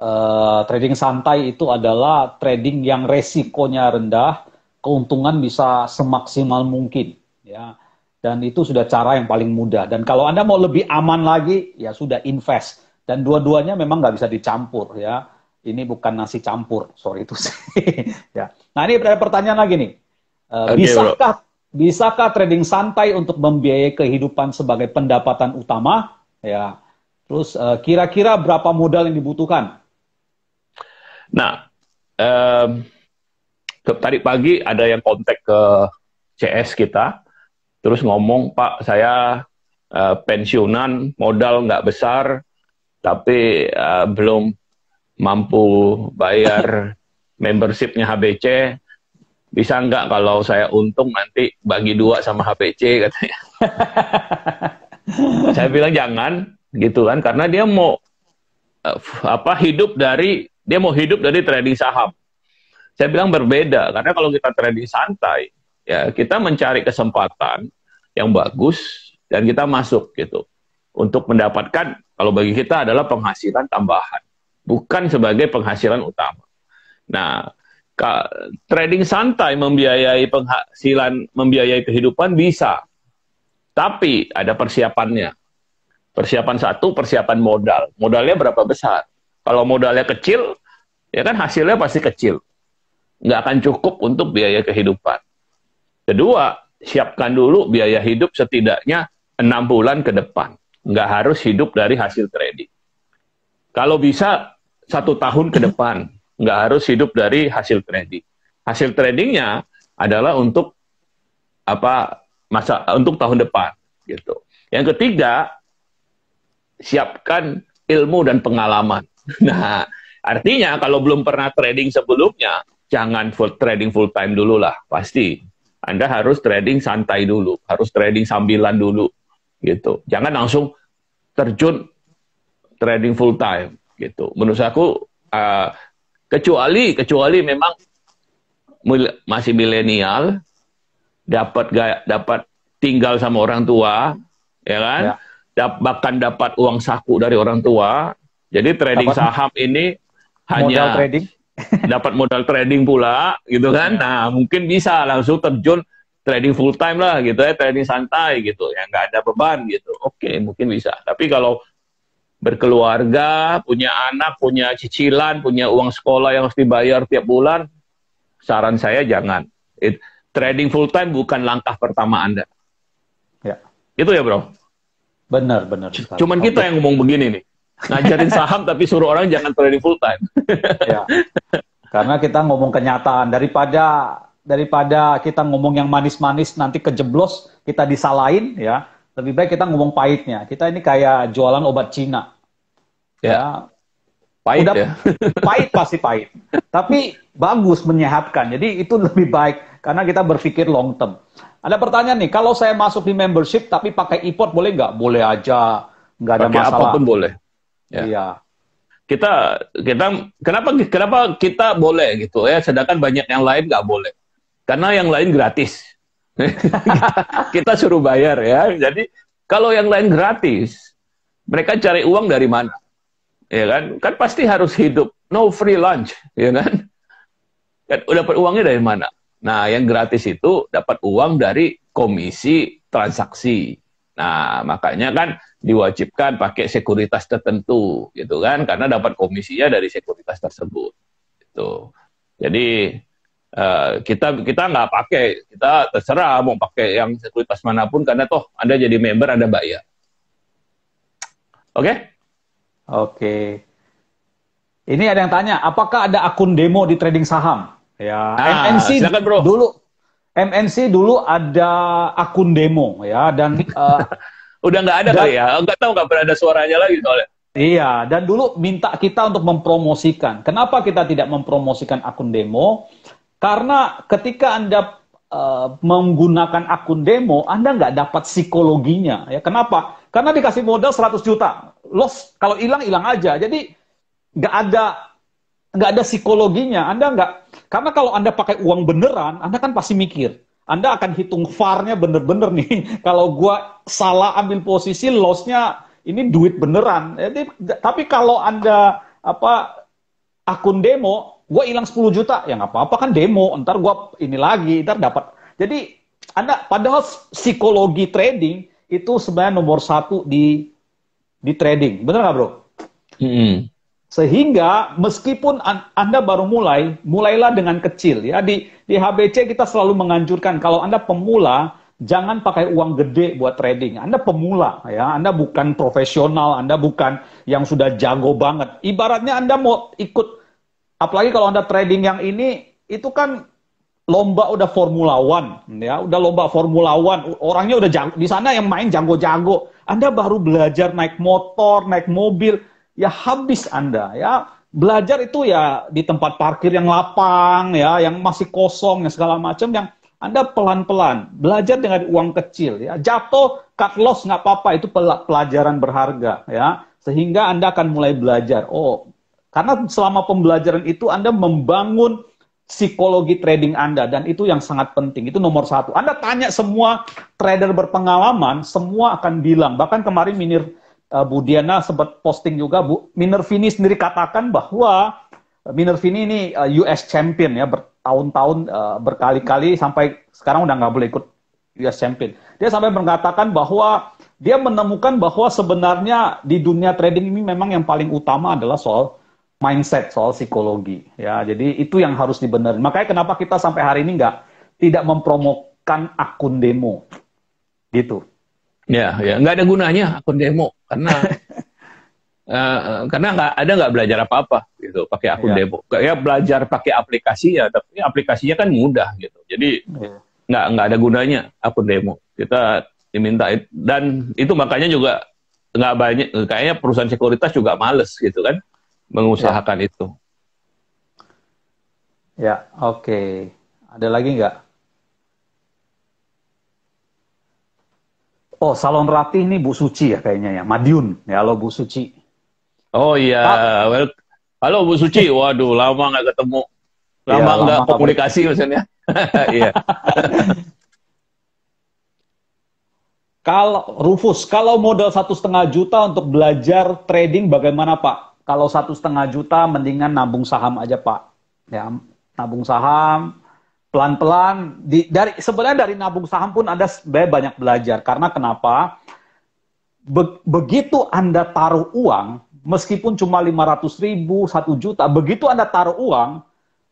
B: Uh, trading santai itu adalah trading yang resikonya rendah, keuntungan bisa semaksimal mungkin ya dan itu sudah cara yang paling mudah dan kalau anda mau lebih aman lagi ya sudah invest dan dua-duanya memang nggak bisa dicampur ya ini bukan nasi campur sorry itu sih ya nah ini ada pertanyaan lagi nih uh, eh, okay, bisakah bro. bisakah trading santai untuk membiayai kehidupan sebagai pendapatan utama ya terus uh, kira-kira berapa modal yang dibutuhkan
A: nah um tadi pagi ada yang kontak ke CS kita, terus ngomong Pak saya uh, pensiunan modal nggak besar, tapi uh, belum mampu bayar membershipnya HBC, bisa nggak kalau saya untung nanti bagi dua sama HBC katanya. saya bilang jangan gitu kan karena dia mau eh, apa hidup dari dia mau hidup dari trading saham. Saya bilang berbeda karena kalau kita trading santai, ya kita mencari kesempatan yang bagus dan kita masuk gitu untuk mendapatkan kalau bagi kita adalah penghasilan tambahan, bukan sebagai penghasilan utama. Nah, trading santai membiayai penghasilan, membiayai kehidupan bisa. Tapi ada persiapannya. Persiapan satu, persiapan modal. Modalnya berapa besar? Kalau modalnya kecil, ya kan hasilnya pasti kecil nggak akan cukup untuk biaya kehidupan. Kedua, siapkan dulu biaya hidup setidaknya enam bulan ke depan. Nggak harus hidup dari hasil trading. Kalau bisa satu tahun ke depan, nggak harus hidup dari hasil trading. Hasil tradingnya adalah untuk apa masa untuk tahun depan gitu. Yang ketiga, siapkan ilmu dan pengalaman. Nah, artinya kalau belum pernah trading sebelumnya, jangan full trading full time dulu lah pasti anda harus trading santai dulu harus trading sambilan dulu gitu jangan langsung terjun trading full time gitu menurut aku uh, kecuali kecuali memang mil masih milenial dapat dapat tinggal sama orang tua ya kan ya. Dap, bahkan dapat uang saku dari orang tua jadi trading dapat saham ini hanya trading dapat modal trading pula gitu kan iya. nah mungkin bisa langsung terjun trading full time lah gitu ya trading santai gitu ya nggak ada beban gitu oke mungkin bisa tapi kalau berkeluarga punya anak punya cicilan punya uang sekolah yang harus dibayar tiap bulan saran saya jangan It, trading full time bukan langkah pertama anda ya itu ya bro benar benar cuman kita yang ngomong begini nih ngajarin saham tapi suruh orang jangan trading full time. ya.
B: Karena kita ngomong kenyataan daripada daripada kita ngomong yang manis-manis nanti kejeblos kita disalahin ya. Lebih baik kita ngomong pahitnya. Kita ini kayak jualan obat Cina. Ya. ya. Pahit Udah, ya. pahit pasti pahit. Tapi bagus menyehatkan. Jadi itu lebih baik karena kita berpikir long term. Ada pertanyaan nih, kalau saya masuk di membership tapi pakai e-port boleh nggak? Boleh aja nggak ada Pakai masalah. Apapun boleh.
A: Ya. Iya. Kita kita kenapa kenapa kita boleh gitu ya, sedangkan banyak yang lain nggak boleh. Karena yang lain gratis. kita suruh bayar ya. Jadi kalau yang lain gratis, mereka cari uang dari mana? Ya kan? Kan pasti harus hidup. No free lunch, ya kan? Kan dapat uangnya dari mana? Nah, yang gratis itu dapat uang dari komisi transaksi. Nah, makanya kan diwajibkan pakai sekuritas tertentu gitu kan karena dapat komisinya dari sekuritas tersebut itu jadi uh, kita kita nggak pakai kita terserah mau pakai yang sekuritas manapun karena toh anda jadi member anda bayar
B: oke okay? oke okay. ini ada yang tanya apakah ada akun demo di trading saham
A: ya nah, MNC
B: silakan, bro. dulu MNC dulu ada akun demo ya dan uh, Udah nggak ada kali ya?
A: Nggak tahu nggak pernah suaranya lagi soalnya.
B: Iya, dan dulu minta kita untuk mempromosikan. Kenapa kita tidak mempromosikan akun demo? Karena ketika Anda Uh, menggunakan akun demo, Anda nggak dapat psikologinya. Ya, kenapa? Karena dikasih modal 100 juta. loss kalau hilang, hilang aja. Jadi, nggak ada nggak ada psikologinya. Anda nggak, karena kalau Anda pakai uang beneran, Anda kan pasti mikir. Anda akan hitung farnya bener-bener nih. Kalau gue salah ambil posisi, lossnya ini duit beneran. Jadi, ya, tapi kalau Anda apa akun demo, gue hilang 10 juta, ya nggak apa-apa kan demo. Ntar gue ini lagi, ntar dapat. Jadi Anda padahal psikologi trading itu sebenarnya nomor satu di di trading. Bener nggak bro? -hmm. Sehingga meskipun Anda baru mulai, mulailah dengan kecil ya. Di di HBC kita selalu menganjurkan kalau Anda pemula, jangan pakai uang gede buat trading. Anda pemula ya, Anda bukan profesional, Anda bukan yang sudah jago banget. Ibaratnya Anda mau ikut apalagi kalau Anda trading yang ini itu kan lomba udah Formula One ya, udah lomba Formula One. Orangnya udah jago, di sana yang main jago-jago. Anda baru belajar naik motor, naik mobil, ya habis Anda ya. Belajar itu ya di tempat parkir yang lapang ya, yang masih kosong ya segala macam yang Anda pelan-pelan belajar dengan uang kecil ya. Jatuh cut loss nggak apa-apa itu pelajaran berharga ya. Sehingga Anda akan mulai belajar. Oh, karena selama pembelajaran itu Anda membangun psikologi trading Anda dan itu yang sangat penting. Itu nomor satu. Anda tanya semua trader berpengalaman, semua akan bilang. Bahkan kemarin Minir uh, Bu Diana sempat posting juga Bu Minervini sendiri katakan bahwa eh, Minervini ini uh, eh, US champion ya bertahun-tahun uh, berkali-kali sampai sekarang udah nggak boleh ikut US champion. Dia sampai mengatakan bahwa dia menemukan bahwa sebenarnya di dunia trading ini memang yang paling utama adalah soal mindset, soal psikologi. Ya, jadi itu yang harus dibenerin. Makanya kenapa kita sampai hari ini nggak tidak mempromokan akun demo, gitu.
A: Ya, ya nggak ada gunanya akun demo karena uh, karena nggak ada nggak belajar apa-apa gitu pakai akun ya. demo. Kayak belajar pakai aplikasi ya, tapi aplikasinya kan mudah gitu. Jadi ya. nggak nggak ada gunanya akun demo. Kita diminta dan itu makanya juga nggak banyak kayaknya perusahaan sekuritas juga males gitu kan mengusahakan ya. itu.
B: Ya, oke. Okay. Ada lagi nggak? Oh, salon ratih ini Bu Suci ya kayaknya ya, Madiun. Ya, halo Bu Suci.
A: Oh iya, ah. well, halo Bu Suci. Waduh, lama nggak ketemu. Iya, lama ya, nggak komunikasi maksudnya. Iya.
B: kalau Rufus, kalau modal satu setengah juta untuk belajar trading bagaimana Pak? Kalau satu setengah juta mendingan nabung saham aja Pak. Ya, nabung saham, pelan-pelan di, dari sebenarnya dari nabung saham pun Anda banyak belajar karena kenapa? Be, begitu Anda taruh uang, meskipun cuma ratus ribu, 1 juta, begitu Anda taruh uang,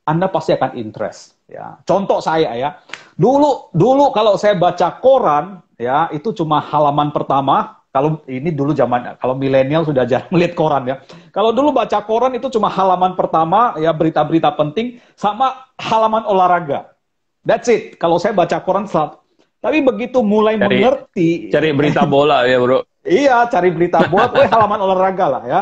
B: Anda pasti akan interest. Ya. Contoh saya ya, dulu dulu kalau saya baca koran, ya itu cuma halaman pertama, kalau ini dulu zaman kalau milenial sudah jarang lihat koran ya. Kalau dulu baca koran itu cuma halaman pertama ya berita-berita penting sama halaman olahraga. That's it. Kalau saya baca koran selalu. Tapi begitu mulai cari,
A: mengerti cari berita bola ya, Bro.
B: iya, cari berita bola, eh halaman olahraga lah ya.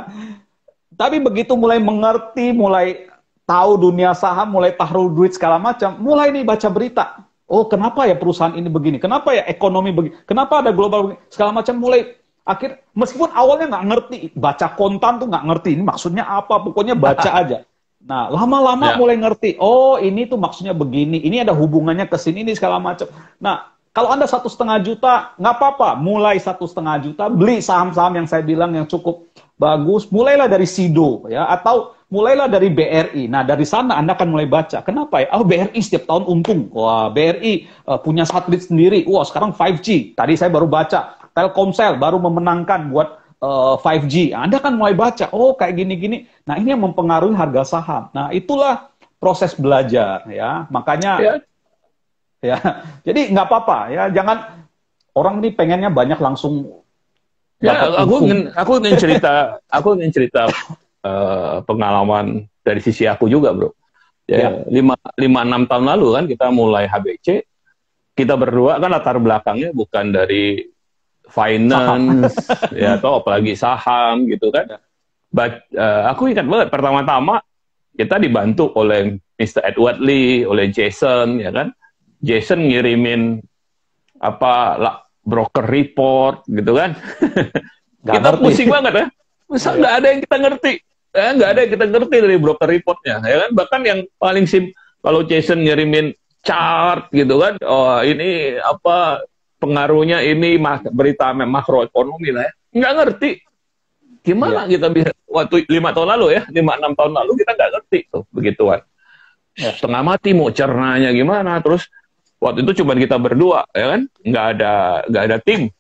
B: Tapi begitu mulai mengerti, mulai tahu dunia saham, mulai taruh duit segala macam, mulai nih baca berita. Oh, kenapa ya perusahaan ini begini? Kenapa ya ekonomi begini? Kenapa ada global begini? Segala macam mulai akhir meskipun awalnya nggak ngerti baca kontan tuh nggak ngerti ini maksudnya apa pokoknya baca nah. aja nah lama-lama ya. mulai ngerti oh ini tuh maksudnya begini ini ada hubungannya ke sini ini segala macam nah kalau anda satu setengah juta nggak apa-apa mulai satu setengah juta beli saham-saham yang saya bilang yang cukup bagus mulailah dari Sido ya atau mulailah dari BRI. Nah, dari sana Anda akan mulai baca. Kenapa ya? Oh, BRI setiap tahun untung. Wah, BRI uh, eh, punya satelit sendiri. Wah, sekarang 5G. Tadi saya baru baca Telkomsel baru memenangkan buat uh, eh, 5G. Anda kan mulai baca, oh kayak gini-gini. Nah, ini yang mempengaruhi harga saham. Nah, itulah proses belajar ya. Makanya ya, ya jadi nggak apa-apa ya. Jangan orang ini pengennya banyak langsung
A: ya aku ingin aku ingin cerita aku ingin cerita uh, pengalaman dari sisi aku juga bro ya, ya. lima lima enam tahun lalu kan kita mulai HBC kita berdua kan latar belakangnya bukan dari finance saham. ya atau apalagi saham gitu kan. But uh, aku ingat banget pertama-tama kita dibantu oleh Mr. Edward Lee, oleh Jason ya kan. Jason ngirimin apa la, broker report gitu kan. kita ngerti. pusing banget ya. Masa iya. nggak ada yang kita ngerti. Eh, nggak ada yang kita ngerti dari broker reportnya ya kan. Bahkan yang paling sim kalau Jason ngirimin chart gitu kan. Oh, ini apa pengaruhnya ini berita makroekonomi lah ya. Nggak ngerti. Gimana ya. kita bisa waktu lima tahun lalu ya, lima enam tahun lalu kita nggak ngerti tuh begituan. Ya. Setengah mati mau cernanya gimana, terus waktu itu cuma kita berdua ya kan, nggak ada nggak ada tim.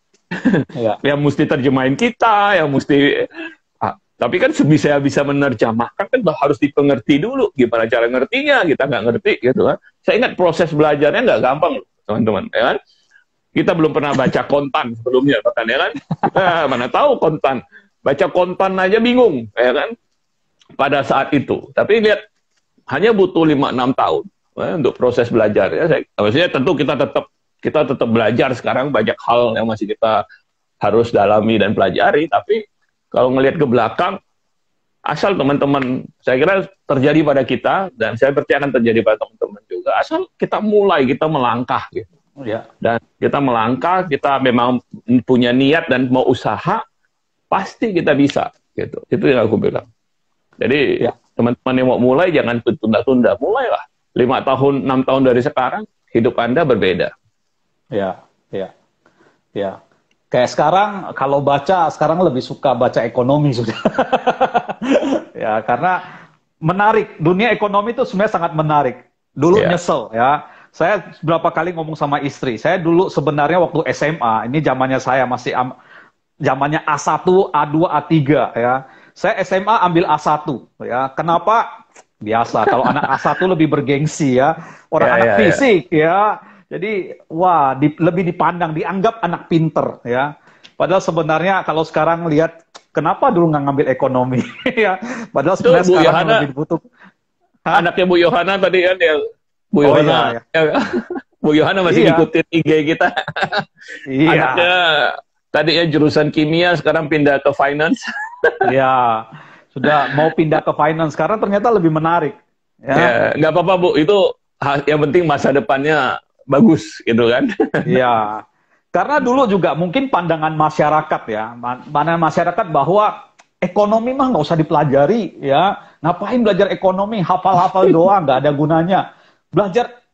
A: Ya. yang mesti terjemahin kita, yang mesti ah, tapi kan sebisa bisa menerjemahkan kan harus dipengerti dulu gimana cara ngertinya kita nggak ngerti gitu kan. Saya ingat proses belajarnya nggak gampang teman-teman ya kan kita belum pernah baca kontan sebelumnya, bahkan ya kan? nah, mana tahu kontan. Baca kontan aja bingung, ya kan? Pada saat itu. Tapi lihat, hanya butuh 5-6 tahun ya, untuk proses belajar. Ya. Saya, maksudnya tentu kita tetap kita tetap belajar sekarang banyak hal yang masih kita harus dalami dan pelajari. Tapi kalau ngelihat ke belakang, asal teman-teman, saya kira terjadi pada kita dan saya percaya akan terjadi pada teman-teman juga. Asal kita mulai, kita melangkah gitu. Oh, ya. Dan kita melangkah, kita memang punya niat dan mau usaha, pasti kita bisa. Gitu. Itu yang aku bilang. Jadi ya. teman-teman yang mau mulai jangan tunda-tunda, mulailah. Lima tahun, enam tahun dari sekarang hidup anda berbeda.
B: Ya, ya, ya. Kayak sekarang kalau baca sekarang lebih suka baca ekonomi sudah. ya karena menarik dunia ekonomi itu sebenarnya sangat menarik. Dulu yeah. nyesel ya saya berapa kali ngomong sama istri, saya dulu sebenarnya waktu SMA, ini zamannya saya masih zamannya A1, A2, A3 ya. Saya SMA ambil A1 ya. Kenapa? Biasa kalau anak A1 lebih bergengsi ya. Orang yeah, anak yeah, ya. fisik yeah. ya. Jadi wah di, lebih dipandang, dianggap anak pinter ya. Padahal sebenarnya kalau sekarang lihat kenapa dulu nggak ngambil ekonomi ya. Padahal sebenarnya Itu, sekarang Yohana, lebih butuh.
A: Anaknya Bu Yohana tadi kan ya Bu oh, Yohana. Iya, iya. Ya, ya. Bu Yohana masih iya. ikutin IG kita. iya. Anaknya tadi ya jurusan kimia, sekarang pindah ke finance. Iya. Sudah mau pindah ke finance, sekarang ternyata lebih menarik. Ya, ya nggak apa-apa Bu. Itu yang penting masa depannya bagus gitu kan. Iya.
B: Karena dulu juga mungkin pandangan masyarakat ya, pandangan masyarakat bahwa ekonomi mah nggak usah dipelajari ya, ngapain belajar ekonomi, hafal-hafal doang, nggak ada gunanya belajar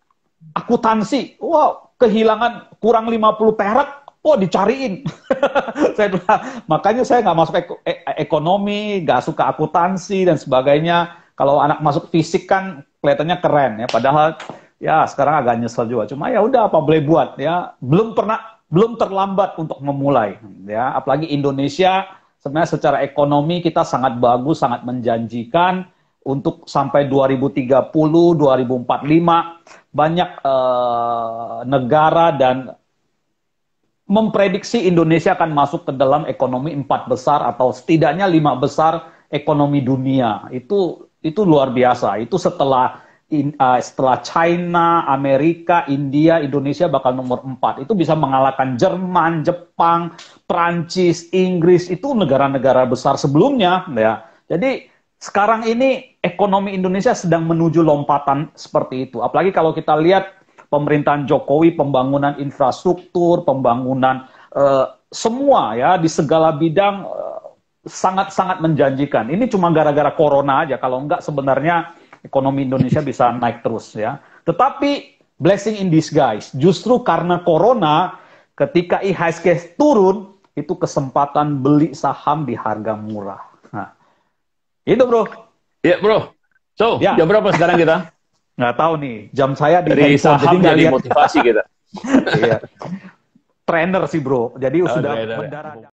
B: akuntansi. Wow, kehilangan kurang 50 perak, oh dicariin. saya bilang, makanya saya nggak masuk ek e-, e-, ekonomi, nggak suka akuntansi dan sebagainya. Kalau anak masuk fisik kan kelihatannya keren ya, padahal ya sekarang agak nyesel juga. Cuma ya udah apa boleh buat ya, belum pernah belum terlambat untuk memulai ya apalagi Indonesia sebenarnya secara ekonomi kita sangat bagus sangat menjanjikan untuk sampai 2030, 2045 banyak eh, negara dan memprediksi Indonesia akan masuk ke dalam ekonomi empat besar atau setidaknya lima besar ekonomi dunia. Itu itu luar biasa. Itu setelah in, uh, setelah China, Amerika, India, Indonesia bakal nomor empat. Itu bisa mengalahkan Jerman, Jepang, Prancis, Inggris, itu negara-negara besar sebelumnya ya. Jadi sekarang ini ekonomi Indonesia sedang menuju lompatan seperti itu. Apalagi kalau kita lihat pemerintahan Jokowi, pembangunan infrastruktur, pembangunan eh, semua ya di segala bidang eh, sangat-sangat eh, menjanjikan. Ini cuma gara-gara corona aja. Kalau enggak sebenarnya ekonomi Indonesia bisa naik terus ya. Tetapi blessing in disguise. Justru karena corona ketika IHSG turun itu kesempatan beli saham di harga murah.
A: Itu bro. Iya yeah, bro. So ya. jam berapa sekarang
B: kita? Nggak tahu nih. Jam saya di dari saham jadi, jadi motivasi kita. iya. Trainer sih bro. Jadi oh, sudah ya. mendarat.